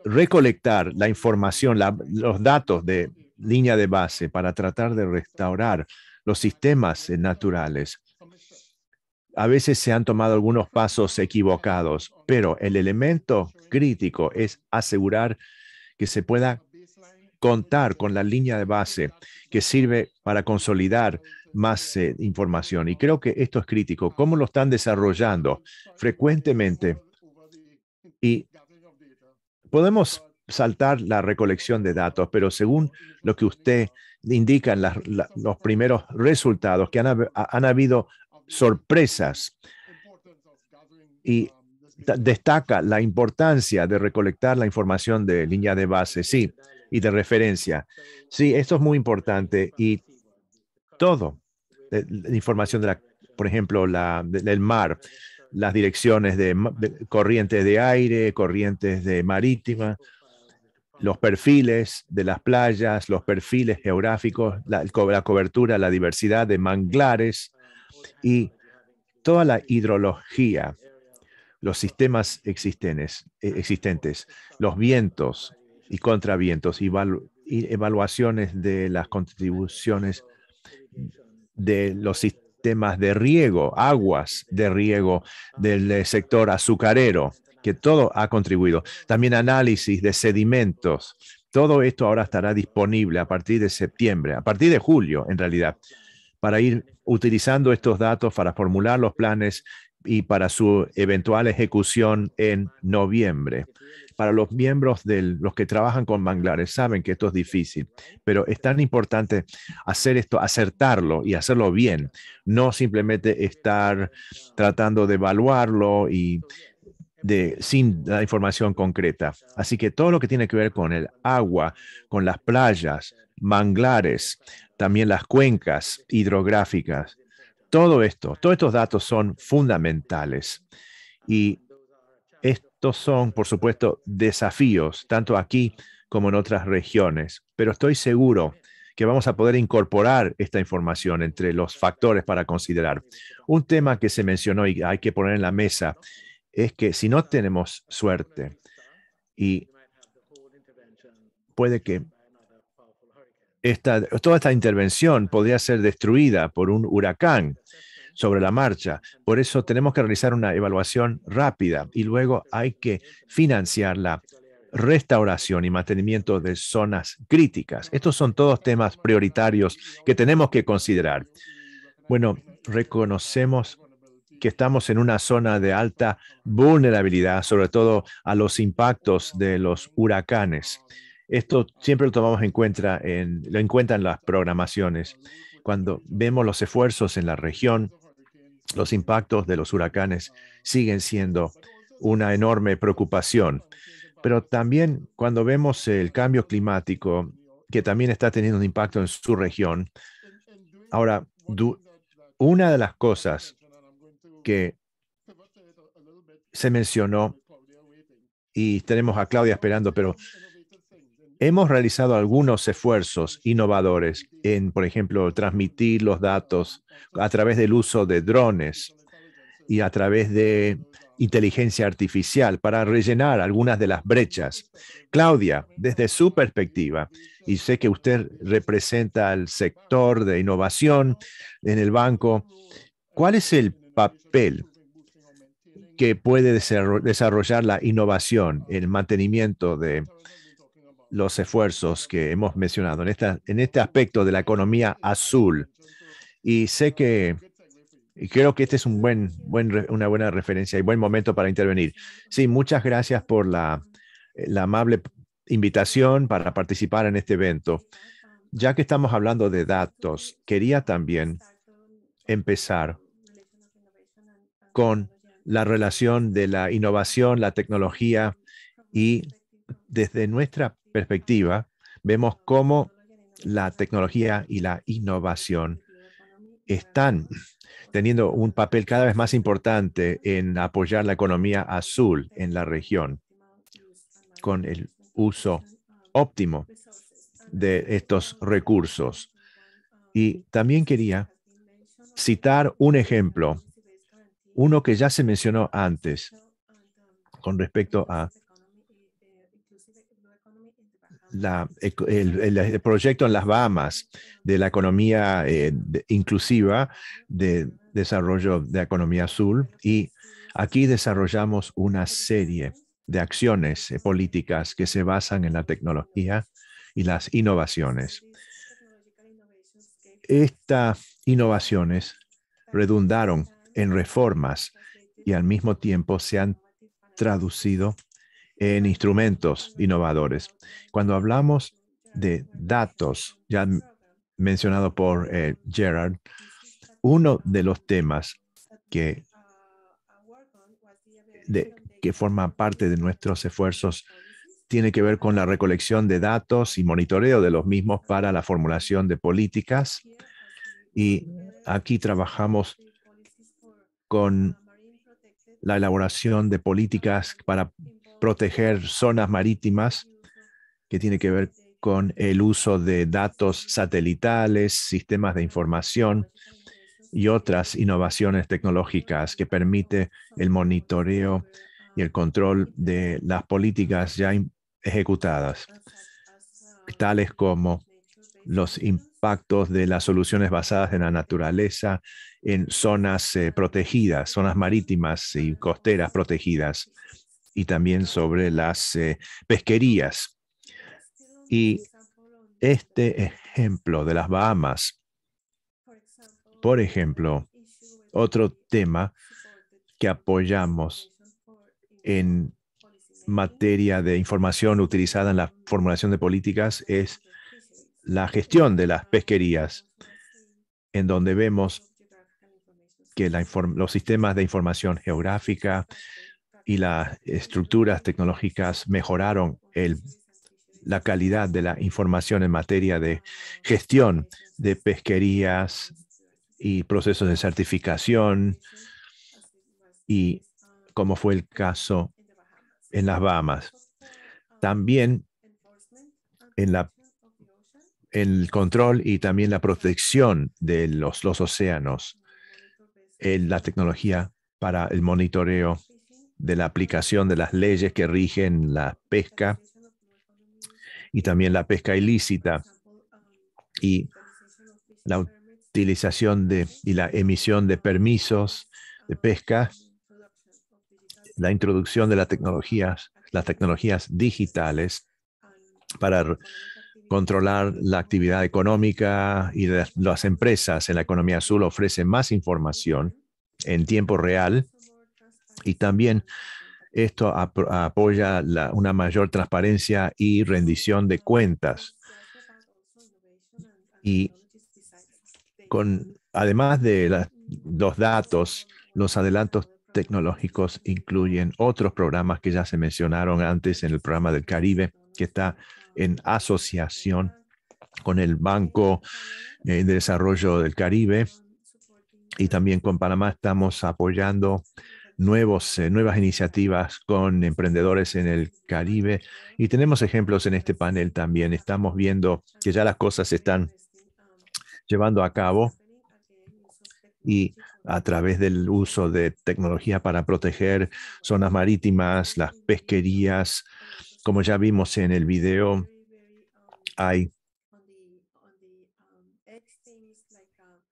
recolectar la información, los datos de línea de base para tratar de restaurar los sistemas naturales. A veces se han tomado algunos pasos equivocados, pero el elemento crítico es asegurar que se pueda contar con la línea de base que sirve para consolidar más eh, información. Y creo que esto es crítico. ¿Cómo lo están desarrollando? Frecuentemente y podemos saltar la recolección de datos, pero según lo que usted indica en los primeros resultados, que han, han habido sorpresas y destaca la importancia de recolectar la información de línea de base, sí, y de referencia. Sí, esto es muy importante y todo, eh, la información de la, por ejemplo, la, del mar, las direcciones de, corrientes de aire, corrientes de marítima, los perfiles de las playas, los perfiles geográficos, la, cobertura, la diversidad de manglares y toda la hidrología, los sistemas existentes, e, existentes los vientos y contravientos y, y evaluaciones de las contribuciones de los sistemas temas de riego, aguas de riego del eh, sector azucarero, que todo ha contribuido. También análisis de sedimentos. Todo esto ahora estará disponible a partir de septiembre, a partir de julio en realidad, para ir utilizando estos datos para formular los planes y para su eventual ejecución en noviembre. Para los miembros de los que trabajan con manglares, saben que esto es difícil, pero es tan importante hacer esto, acertarlo y hacerlo bien, no simplemente estar tratando de evaluarlo y de, sin la información concreta. Así que todo lo que tiene que ver con el agua, con las playas, manglares, también las cuencas hidrográficas, todo esto, todos estos datos son fundamentales y estos son, por supuesto, desafíos, tanto aquí como en otras regiones, pero estoy seguro que vamos a poder incorporar esta información entre los factores para considerar. Un tema que se mencionó y hay que poner en la mesa es que si no tenemos suerte y puede que toda esta intervención podría ser destruida por un huracán sobre la marcha. Por eso tenemos que realizar una evaluación rápida y luego hay que financiar la restauración y mantenimiento de zonas críticas. Estos son todos temas prioritarios que tenemos que considerar. Bueno, reconocemos que estamos en una zona de alta vulnerabilidad, sobre todo a los impactos de los huracanes. Esto siempre lo tomamos en cuenta en, lo en en las programaciones. Cuando vemos los esfuerzos en la región, los impactos de los huracanes siguen siendo una enorme preocupación. Pero también cuando vemos el cambio climático, que también está teniendo un impacto en su región. Ahora, una de las cosas que se mencionó, y tenemos a Claudia esperando, pero Hemos realizado algunos esfuerzos innovadores en, por ejemplo, transmitir los datos a través del uso de drones y a través de inteligencia artificial para rellenar algunas de las brechas. Claudia, desde su perspectiva, y sé que usted representa al sector de innovación en el banco, ¿cuál es el papel que puede desarrollar la innovación, el mantenimiento de los esfuerzos que hemos mencionado en, esta, en este aspecto de la economía azul. Y sé que, y creo que este es un buen, buen, una buena referencia y buen momento para intervenir. Sí, muchas gracias por la, la amable invitación para participar en este evento. Ya que estamos hablando de datos, quería también empezar con la relación de la innovación, la tecnología y desde nuestra perspectiva, vemos cómo la tecnología y la innovación están teniendo un papel cada vez más importante en apoyar la economía azul en la región con el uso óptimo de estos recursos. Y también quería citar un ejemplo, uno que ya se mencionó antes con respecto a el, proyecto en las Bahamas de la economía eh, inclusiva de desarrollo de economía azul y aquí desarrollamos una serie de acciones eh, políticas que se basan en la tecnología y las innovaciones. Estas innovaciones redundaron en reformas y al mismo tiempo se han traducido en instrumentos innovadores. Cuando hablamos de datos, ya mencionado por eh, Gerard, uno de los temas que, que forma parte de nuestros esfuerzos tiene que ver con la recolección de datos y monitoreo de los mismos para la formulación de políticas. Y aquí trabajamos con la elaboración de políticas para proteger zonas marítimas, que tiene que ver con el uso de datos satelitales, sistemas de información y otras innovaciones tecnológicas que permite el monitoreo y el control de las políticas ya ejecutadas, tales como los impactos de las soluciones basadas en la naturaleza en zonas eh, protegidas, zonas marítimas y costeras protegidas, y también sobre las eh, pesquerías. Y este ejemplo de las Bahamas, por ejemplo, otro tema que apoyamos en materia de información utilizada en la formulación de políticas es la gestión de las pesquerías, en donde vemos que los sistemas de información geográfica y las estructuras tecnológicas mejoraron la calidad de la información en materia de gestión de pesquerías y procesos de certificación y como fue el caso en las Bahamas. También en la el control y también la protección de los, los océanos, en la tecnología para el monitoreo de la aplicación de las leyes que rigen la pesca y también la pesca ilícita y la utilización de, y la emisión de permisos de pesca, la introducción de las tecnologías, las tecnologías digitales para controlar la actividad económica y las, las empresas en la economía azul ofrece más información en tiempo real y también esto apoya una mayor transparencia y rendición de cuentas. Y con, además de los datos, los adelantos tecnológicos incluyen otros programas que ya se mencionaron antes en el programa del Caribe, que está en asociación con el Banco eh, de Desarrollo del Caribe. Y también con Panamá estamos apoyando nuevos, eh, nuevas iniciativas con emprendedores en el Caribe. Y tenemos ejemplos en este panel también. Estamos viendo que ya las cosas se están llevando a cabo y a través del uso de tecnología para proteger zonas marítimas, las pesquerías. Como ya vimos en el video, hay...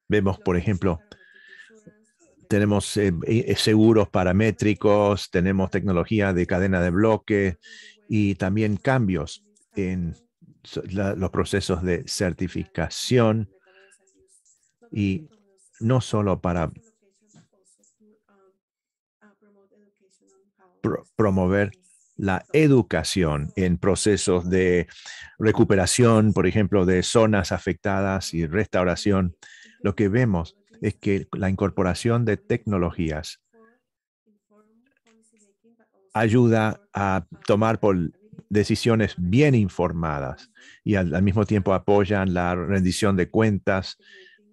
Vemos, por ejemplo, tenemos eh, eh, eh, seguros paramétricos, tenemos tecnología de cadena de bloque y también cambios en los procesos de certificación y no solo para promover la educación en procesos de recuperación, por ejemplo, de zonas afectadas y restauración. Lo que vemos es que la incorporación de tecnologías ayuda a tomar decisiones bien informadas y al, mismo tiempo apoyan la rendición de cuentas.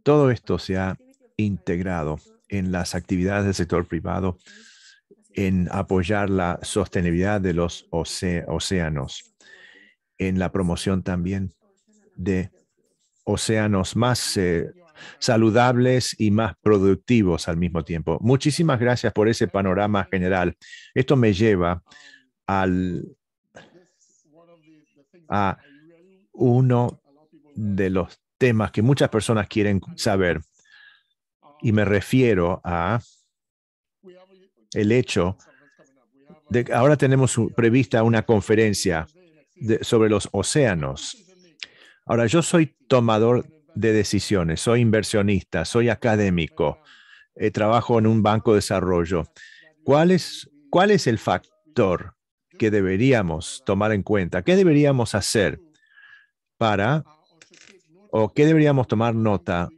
Todo esto se ha integrado en las actividades del sector privado en apoyar la sostenibilidad de los océanos, en la promoción también de océanos más eh, saludables y más productivos al mismo tiempo. Muchísimas gracias por ese panorama general. Esto me lleva al, a uno de los temas que muchas personas quieren saber. Y me refiero a el hecho de que ahora tenemos prevista una conferencia sobre los océanos. Ahora, yo soy tomador de decisiones, soy inversionista, soy académico, eh, trabajo en un banco de desarrollo. ¿Cuál es, ¿Cuál es el factor que deberíamos tomar en cuenta? ¿Qué deberíamos hacer para, o qué deberíamos tomar nota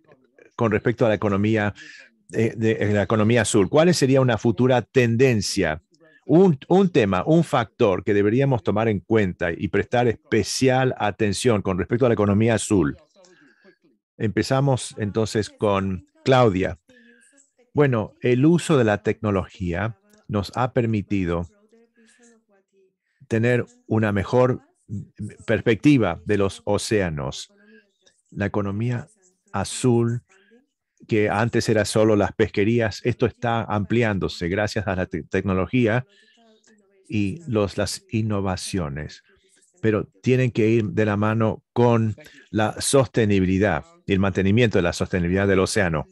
con respecto a la economía, eh, de, la economía azul? ¿Cuál sería una futura tendencia? Un, un tema, un factor que deberíamos tomar en cuenta y prestar especial atención con respecto a la economía azul. Empezamos entonces con Claudia. Bueno, el uso de la tecnología nos ha permitido tener una mejor perspectiva de los océanos. La economía azul, que antes era solo las pesquerías, esto está ampliándose gracias a la tecnología y los, las innovaciones pero tienen que ir de la mano con la sostenibilidad y el mantenimiento de la sostenibilidad del océano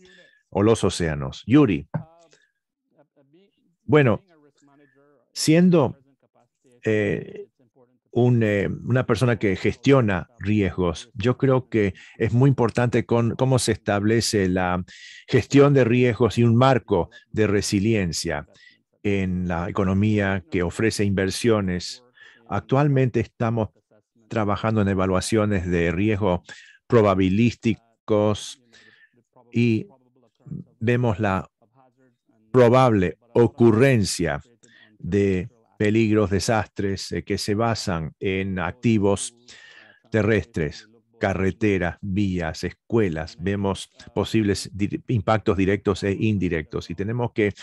o los océanos. Yuri, bueno, siendo eh, eh, una persona que gestiona riesgos, yo creo que es muy importante con, cómo se establece la gestión de riesgos y un marco de resiliencia en la economía que ofrece inversiones Actualmente estamos trabajando en evaluaciones de riesgo probabilísticos y vemos la probable ocurrencia de peligros, desastres eh, que se basan en activos terrestres, carreteras, vías, escuelas. Vemos posibles impactos directos e indirectos y tenemos que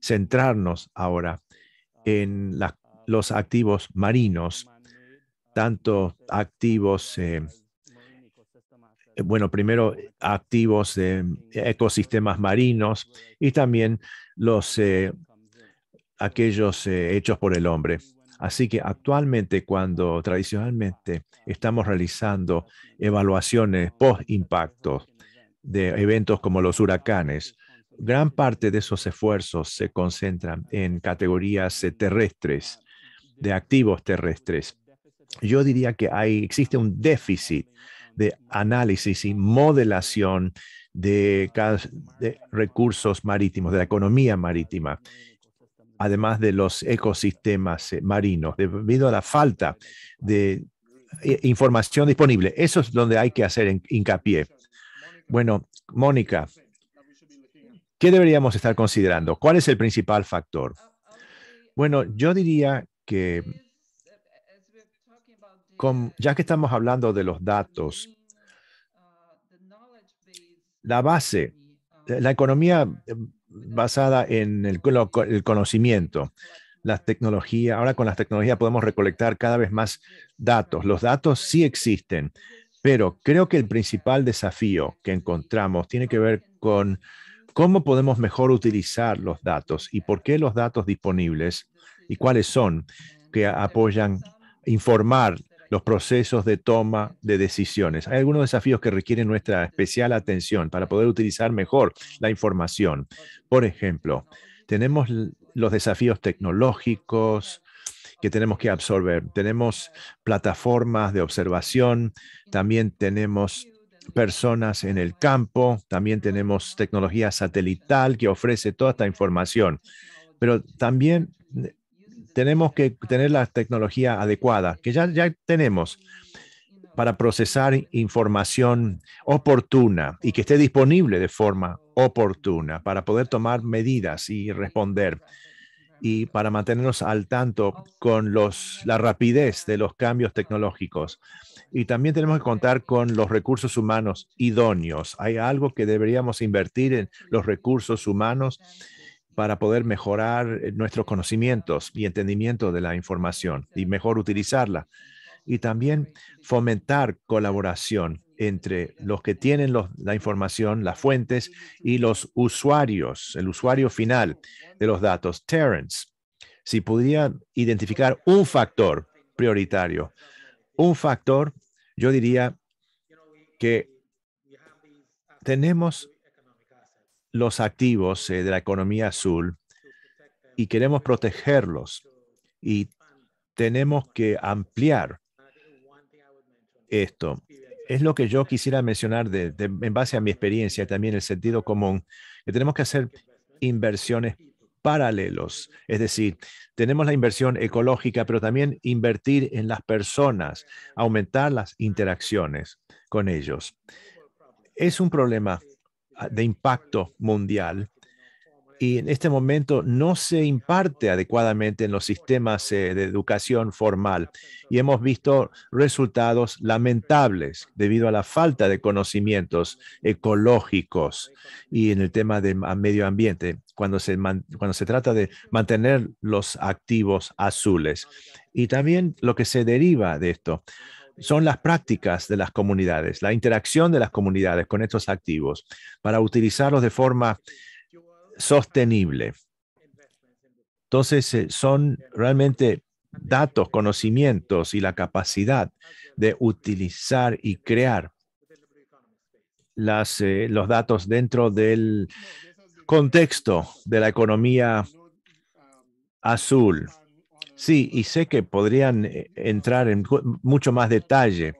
centrarnos ahora en las los activos marinos, tanto activos, eh, eh, bueno, primero activos de eh, ecosistemas marinos y también los aquellos hechos por el hombre. Así que actualmente, cuando tradicionalmente estamos realizando evaluaciones post-impacto de eventos como los huracanes, gran parte de esos esfuerzos se concentran en categorías terrestres de activos terrestres. Yo diría que hay, existe un déficit de análisis y modelación de, de recursos marítimos, de la economía marítima, además de los ecosistemas eh, marinos, debido a la falta de eh, información disponible. Eso es donde hay que hacer hincapié. Bueno, Mónica, ¿qué deberíamos estar considerando? ¿Cuál es el principal factor? Bueno, yo diría que, ya que estamos hablando de los datos, la base, la economía em, basada en el, el conocimiento, las tecnologías, ahora con las tecnologías podemos recolectar cada vez más datos. Los datos sí existen, pero creo que el principal desafío que encontramos tiene que ver con cómo podemos mejor utilizar los datos y por qué los datos disponibles y cuáles son que apoyan informar los procesos de toma de decisiones. Hay algunos desafíos que requieren nuestra especial atención para poder utilizar mejor la información. Por ejemplo, tenemos los desafíos tecnológicos que tenemos que absorber. Tenemos plataformas de observación, también tenemos personas en el campo, también tenemos tecnología satelital que ofrece toda esta información, pero también eh, tenemos que tener la tecnología adecuada, que ya, ya tenemos para procesar información oportuna y que esté disponible de forma oportuna para poder tomar medidas y responder y para mantenernos al tanto con los, la rapidez de los cambios tecnológicos. Y también tenemos que contar con los recursos humanos idóneos. Hay algo que deberíamos invertir en los recursos humanos para poder mejorar eh, nuestros conocimientos y entendimiento de la información y mejor utilizarla. Y también fomentar colaboración entre los que tienen la información, las fuentes y los usuarios, el usuario final de los datos. Terence, si pudiera identificar un factor prioritario, un factor, yo diría que tenemos los activos eh, de la economía azul y queremos protegerlos y tenemos que ampliar esto. Es lo que yo quisiera mencionar en base a mi experiencia, también el sentido común, que tenemos que hacer inversiones paralelos. Es decir, tenemos la inversión ecológica, pero también invertir en las personas, aumentar las interacciones con ellos. Es un problema de impacto mundial y en este momento no se imparte adecuadamente en los sistemas eh, de educación formal y hemos visto resultados lamentables debido a la falta de conocimientos ecológicos y en el tema de medio ambiente cuando se, cuando se trata de mantener los activos azules y también lo que se deriva de esto son las prácticas de las comunidades, la interacción de las comunidades con estos activos para utilizarlos de forma sostenible. Entonces, eh, son realmente datos, conocimientos y la capacidad de utilizar y crear eh, los datos dentro del contexto de la economía azul. Sí, y sé que podrían eh, entrar en mucho más detalle,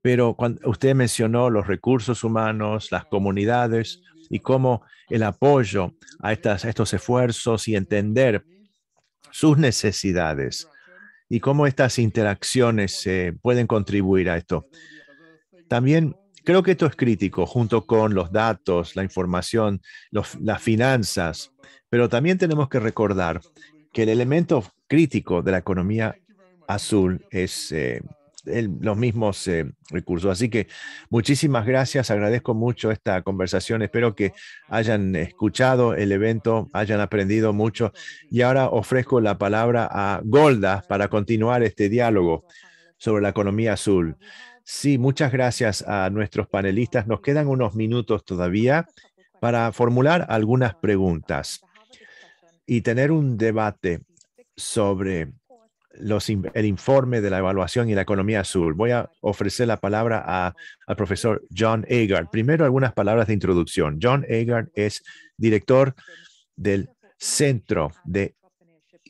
pero cuando usted mencionó los recursos humanos, las comunidades y cómo el apoyo a, estas, estos esfuerzos y entender sus necesidades y cómo estas interacciones pueden contribuir a esto. También creo que esto es crítico junto con los datos, la información, las finanzas, pero también tenemos que recordar que el elemento crítico de la economía azul es eh, los mismos eh, recursos. Así que muchísimas gracias, agradezco mucho esta conversación, espero que hayan escuchado el evento, hayan aprendido mucho y ahora ofrezco la palabra a Golda para continuar este diálogo sobre la economía azul. Sí, muchas gracias a nuestros panelistas. Nos quedan unos minutos todavía para formular algunas preguntas y tener un debate sobre los, el informe de la evaluación y la economía azul. Voy a ofrecer la palabra al profesor John Agard. Primero, algunas palabras de introducción. John Agard es director del Centro de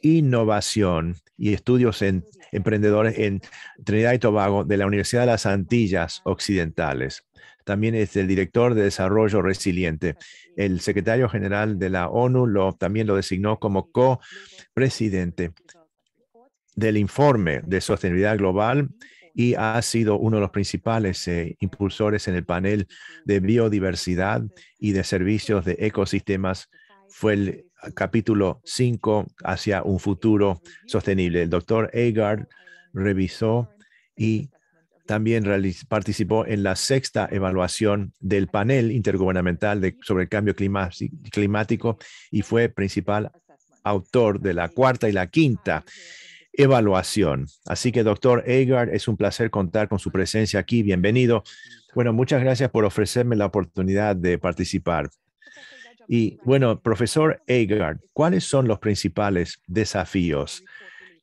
Innovación y Estudios en Emprendedores en Trinidad y Tobago de la Universidad de las Antillas Occidentales. También es el director de Desarrollo Resiliente el secretario general de la ONU lo, también lo designó como copresidente del informe de sostenibilidad global y ha sido uno de los principales eh, impulsores en el panel de biodiversidad y de servicios de ecosistemas. Fue el capítulo 5 hacia un futuro sostenible. El doctor Egard revisó y también participó en la sexta evaluación del panel intergubernamental sobre el cambio climático y fue principal autor de la cuarta y la quinta evaluación. Así que, doctor Agard, es un placer contar con su presencia aquí. Bienvenido. Bueno, muchas gracias por ofrecerme la oportunidad de participar. Y bueno, profesor Agard, ¿cuáles son los principales desafíos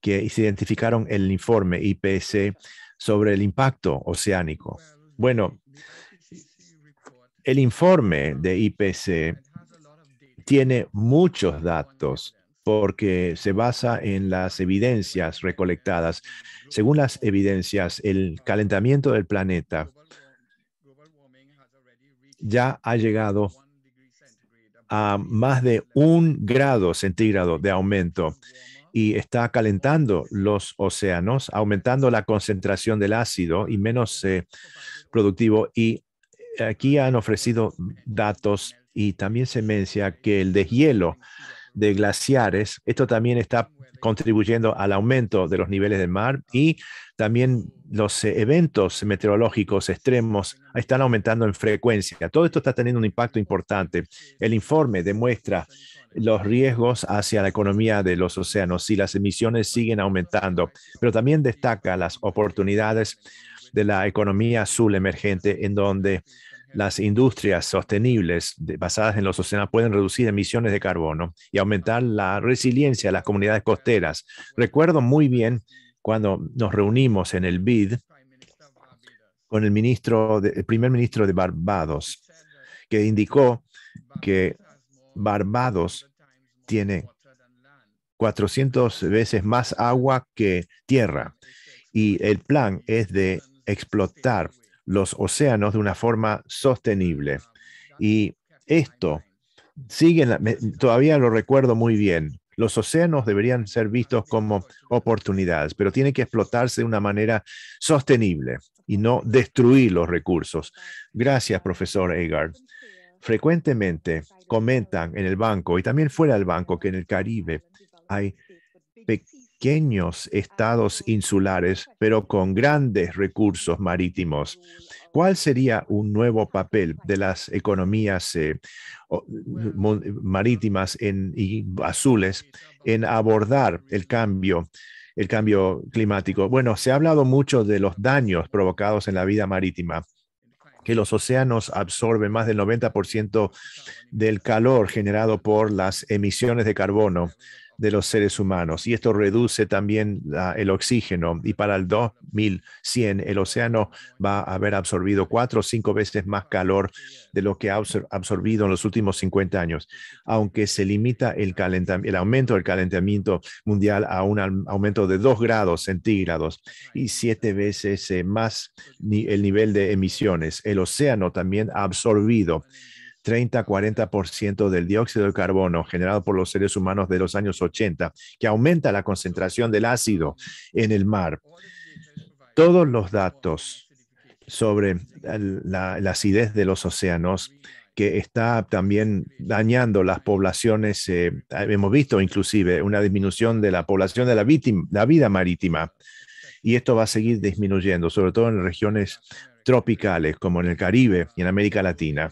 que se identificaron en el informe IPC sobre el impacto oceánico. Bueno, el informe de IPC tiene muchos datos porque se basa en las evidencias recolectadas. Según las evidencias, el calentamiento del planeta ya ha llegado a más de un grado centígrado de aumento y está calentando los océanos, aumentando la concentración del ácido y menos eh, productivo. Y eh, aquí han ofrecido datos y también se menciona que el deshielo de glaciares. Esto también está contribuyendo al aumento de los niveles del mar y también los eh, eventos meteorológicos extremos están aumentando en frecuencia. Todo esto está teniendo un impacto importante. El informe demuestra los riesgos hacia la economía de los océanos si las emisiones siguen aumentando, pero también destaca las oportunidades de la economía azul emergente en donde las industrias sostenibles basadas en los océanos pueden reducir emisiones de carbono y aumentar la resiliencia de las comunidades costeras. Recuerdo muy bien cuando nos reunimos en el BID con el, ministro el primer ministro de Barbados, que indicó que Barbados tiene 400 veces más agua que tierra y el plan es de explotar los océanos de una forma sostenible. Y esto sigue, todavía lo recuerdo muy bien. Los océanos deberían ser vistos como oportunidades, pero tienen que explotarse de una manera sostenible y no destruir los recursos. Gracias, profesor Egar. Frecuentemente comentan en el banco y también fuera del banco que en el Caribe hay pequeños estados insulares, pero con grandes recursos marítimos. ¿Cuál sería un nuevo papel de las economías eh, marítimas y azules en abordar el cambio? el cambio climático. Bueno, se ha hablado mucho de los daños provocados en la vida marítima, que los océanos absorben más del 90% del calor generado por las emisiones de carbono de los seres humanos y esto reduce también el oxígeno y para el 2100 el océano va a haber absorbido cuatro o cinco veces más calor de lo que ha absorbido en los últimos 50 años, aunque se limita el, el aumento del calentamiento mundial a un aumento de 2 grados centígrados y siete veces eh, más el nivel de emisiones. El océano también ha absorbido 30-40% del dióxido de carbono generado por los seres humanos de los años 80, que aumenta la concentración del ácido en el mar. Todos los datos sobre la, acidez de los océanos que está también dañando las poblaciones. Eh, hemos visto inclusive una disminución de la población de la vida marítima y esto va a seguir disminuyendo, sobre todo en regiones tropicales como en el Caribe y en América Latina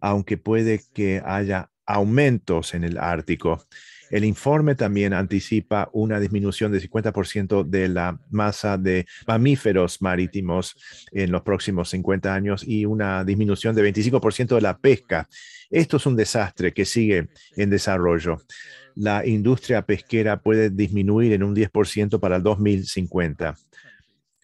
aunque puede que haya aumentos en el Ártico. El informe también anticipa una disminución del 50% de la masa de mamíferos marítimos en los próximos 50 años y una disminución de 25% de la pesca. Esto es un desastre que sigue en desarrollo. La industria pesquera puede disminuir en un 10% para el 2050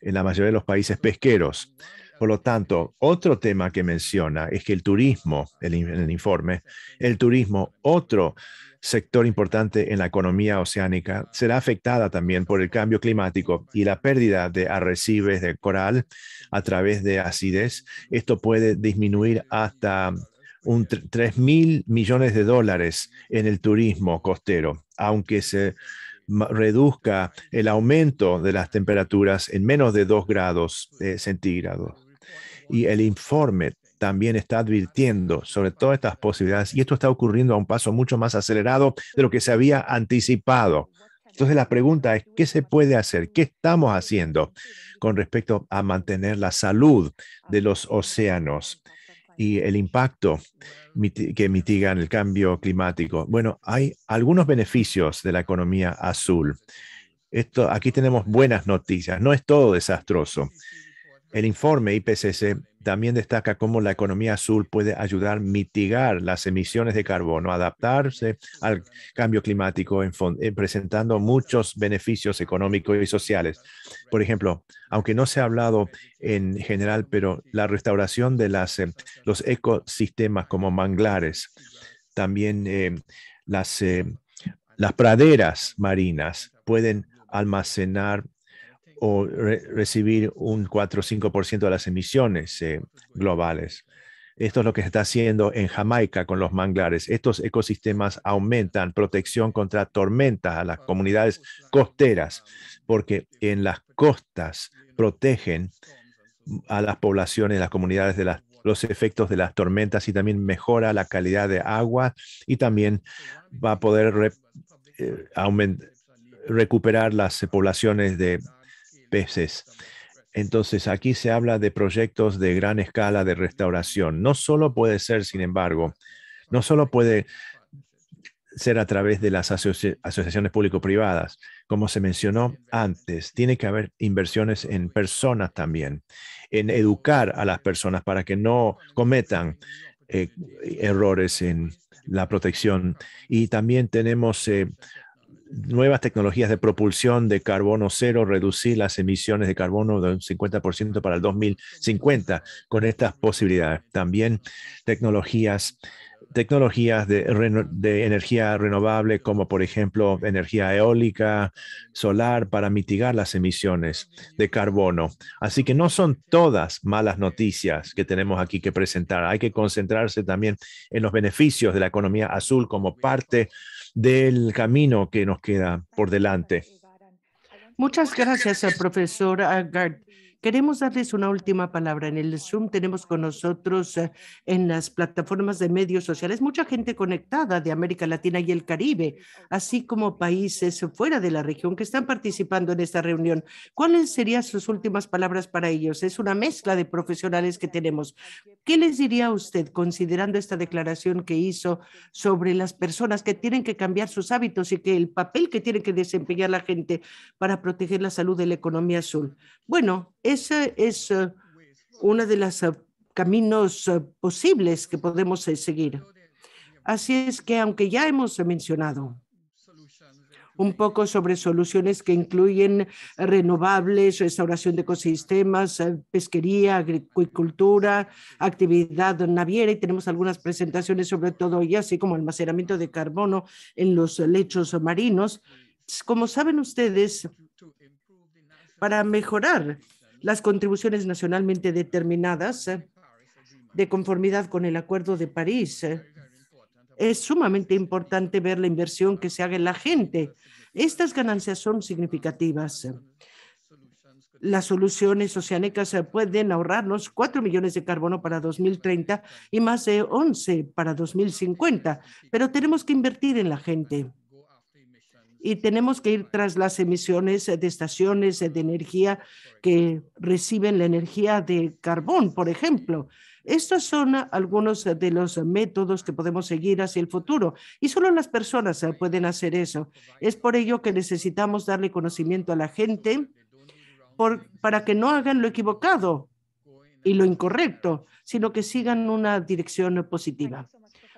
en la mayoría de los países pesqueros. Por lo tanto, otro tema que menciona es que el turismo, en el informe, el turismo, otro sector importante en la economía oceánica, será afectada también por el cambio climático y la pérdida de arrecifes de coral a través de acidez. Esto puede disminuir hasta un 3 mil millones de dólares en el turismo costero, aunque se reduzca el aumento de las temperaturas en menos de 2 grados eh, centígrados y el informe también está advirtiendo sobre todas estas posibilidades y esto está ocurriendo a un paso mucho más acelerado de lo que se había anticipado. Entonces la pregunta es, ¿qué se puede hacer? ¿Qué estamos haciendo con respecto a mantener la salud de los océanos y el impacto que mitigan el cambio climático? Bueno, hay algunos beneficios de la economía azul. Esto, aquí tenemos buenas noticias, no es todo desastroso. El informe IPCC también destaca cómo la economía azul puede ayudar a mitigar las emisiones de carbono, adaptarse al cambio climático, eh, presentando muchos beneficios económicos y sociales. Por ejemplo, aunque no se ha hablado en general, pero la restauración de eh, los ecosistemas como manglares, también eh, las, las praderas marinas pueden almacenar o recibir un 4 o 5% de las emisiones eh, globales. Esto es lo que se está haciendo en Jamaica con los manglares. Estos ecosistemas aumentan protección contra tormentas a las ah, comunidades costeras, porque en las costas protegen a las poblaciones, las comunidades de los efectos de las tormentas y también mejora la calidad de agua y también va a poder eh, aumentar recuperar las poblaciones de veces. Entonces, aquí se habla de proyectos de gran escala de restauración. No solo puede ser, sin embargo, no solo puede ser a través de las asociaciones público-privadas. Como se mencionó antes, tiene que haber inversiones en personas también, en educar a las personas para que no cometan eh, errores en la protección. Y también tenemos eh, nuevas tecnologías de propulsión de carbono cero, reducir las emisiones de carbono de un 50% para el 2050 con estas posibilidades. También tecnologías tecnologías de, de, energía renovable, como por ejemplo energía eólica, solar, para mitigar las emisiones de carbono. Así que no son todas malas noticias que tenemos aquí que presentar. Hay que concentrarse también en los beneficios de la economía azul como parte del camino que nos queda por delante. Muchas gracias, profesor Agard. Queremos darles una última palabra. En el Zoom tenemos con nosotros eh, en las plataformas de medios sociales mucha gente conectada de América Latina y el Caribe, así como países fuera de la región que están participando en esta reunión. ¿Cuáles serían sus últimas palabras para ellos? Es una mezcla de profesionales que tenemos. ¿Qué les diría usted considerando esta declaración que hizo sobre las personas que tienen que cambiar sus hábitos y que el papel que tiene que desempeñar la gente para proteger la salud de la economía azul? Bueno, ese es eh, uno de los eh, caminos eh, posibles que podemos seguir. Así es que, aunque ya hemos mencionado un poco sobre soluciones que incluyen renovables, restauración de ecosistemas, pesquería, agricultura, actividad naviera y tenemos algunas presentaciones sobre todo y así como almacenamiento de carbono en los lechos marinos. Como saben ustedes, para mejorar las contribuciones nacionalmente determinadas eh, de conformidad con el Acuerdo de París. Eh. Es sumamente importante ver la inversión que se haga en la gente. Estas ganancias son significativas. Eh. Las soluciones oceánicas pueden ahorrarnos 4 millones de carbono para 2030 y más de 11 para 2050, pero tenemos que invertir en la gente y tenemos que ir tras las emisiones eh, de estaciones eh, de energía que reciben la energía de carbón, por ejemplo. Estos son algunos de los métodos que podemos seguir hacia el futuro y solo las personas eh, pueden hacer eso. Es por ello que necesitamos darle conocimiento a la gente para que no hagan lo equivocado y lo incorrecto, sino que sigan una dirección positiva.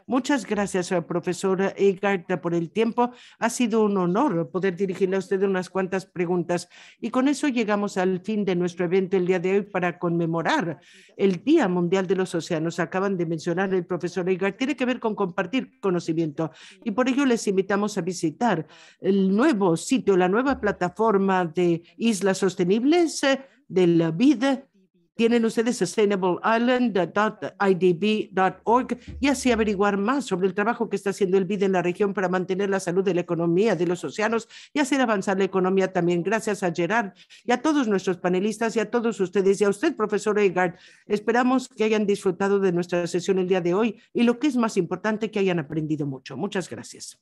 Muchas gracias, eh, profesora Egarta, por el tiempo. Ha sido un honor poder dirigirle a usted unas cuantas preguntas. Y con eso llegamos al fin de nuestro evento el día de hoy para conmemorar el Día Mundial de los Océanos. Acaban de mencionar el profesor Egarta. Tiene que ver con compartir conocimiento. Y por ello les invitamos a visitar el nuevo sitio, la nueva plataforma de Islas Sostenibles eh, de la Vida tienen ustedes sustainableisland.idb.org y así averiguar más sobre el trabajo que está haciendo el BID en la región para mantener la salud de la economía de los océanos y hacer avanzar la economía también. Gracias a Gerard y a todos nuestros panelistas y a todos ustedes y a usted, profesor Egard. Esperamos que hayan disfrutado de nuestra sesión el día de hoy y lo que es más importante, que hayan aprendido mucho. Muchas gracias.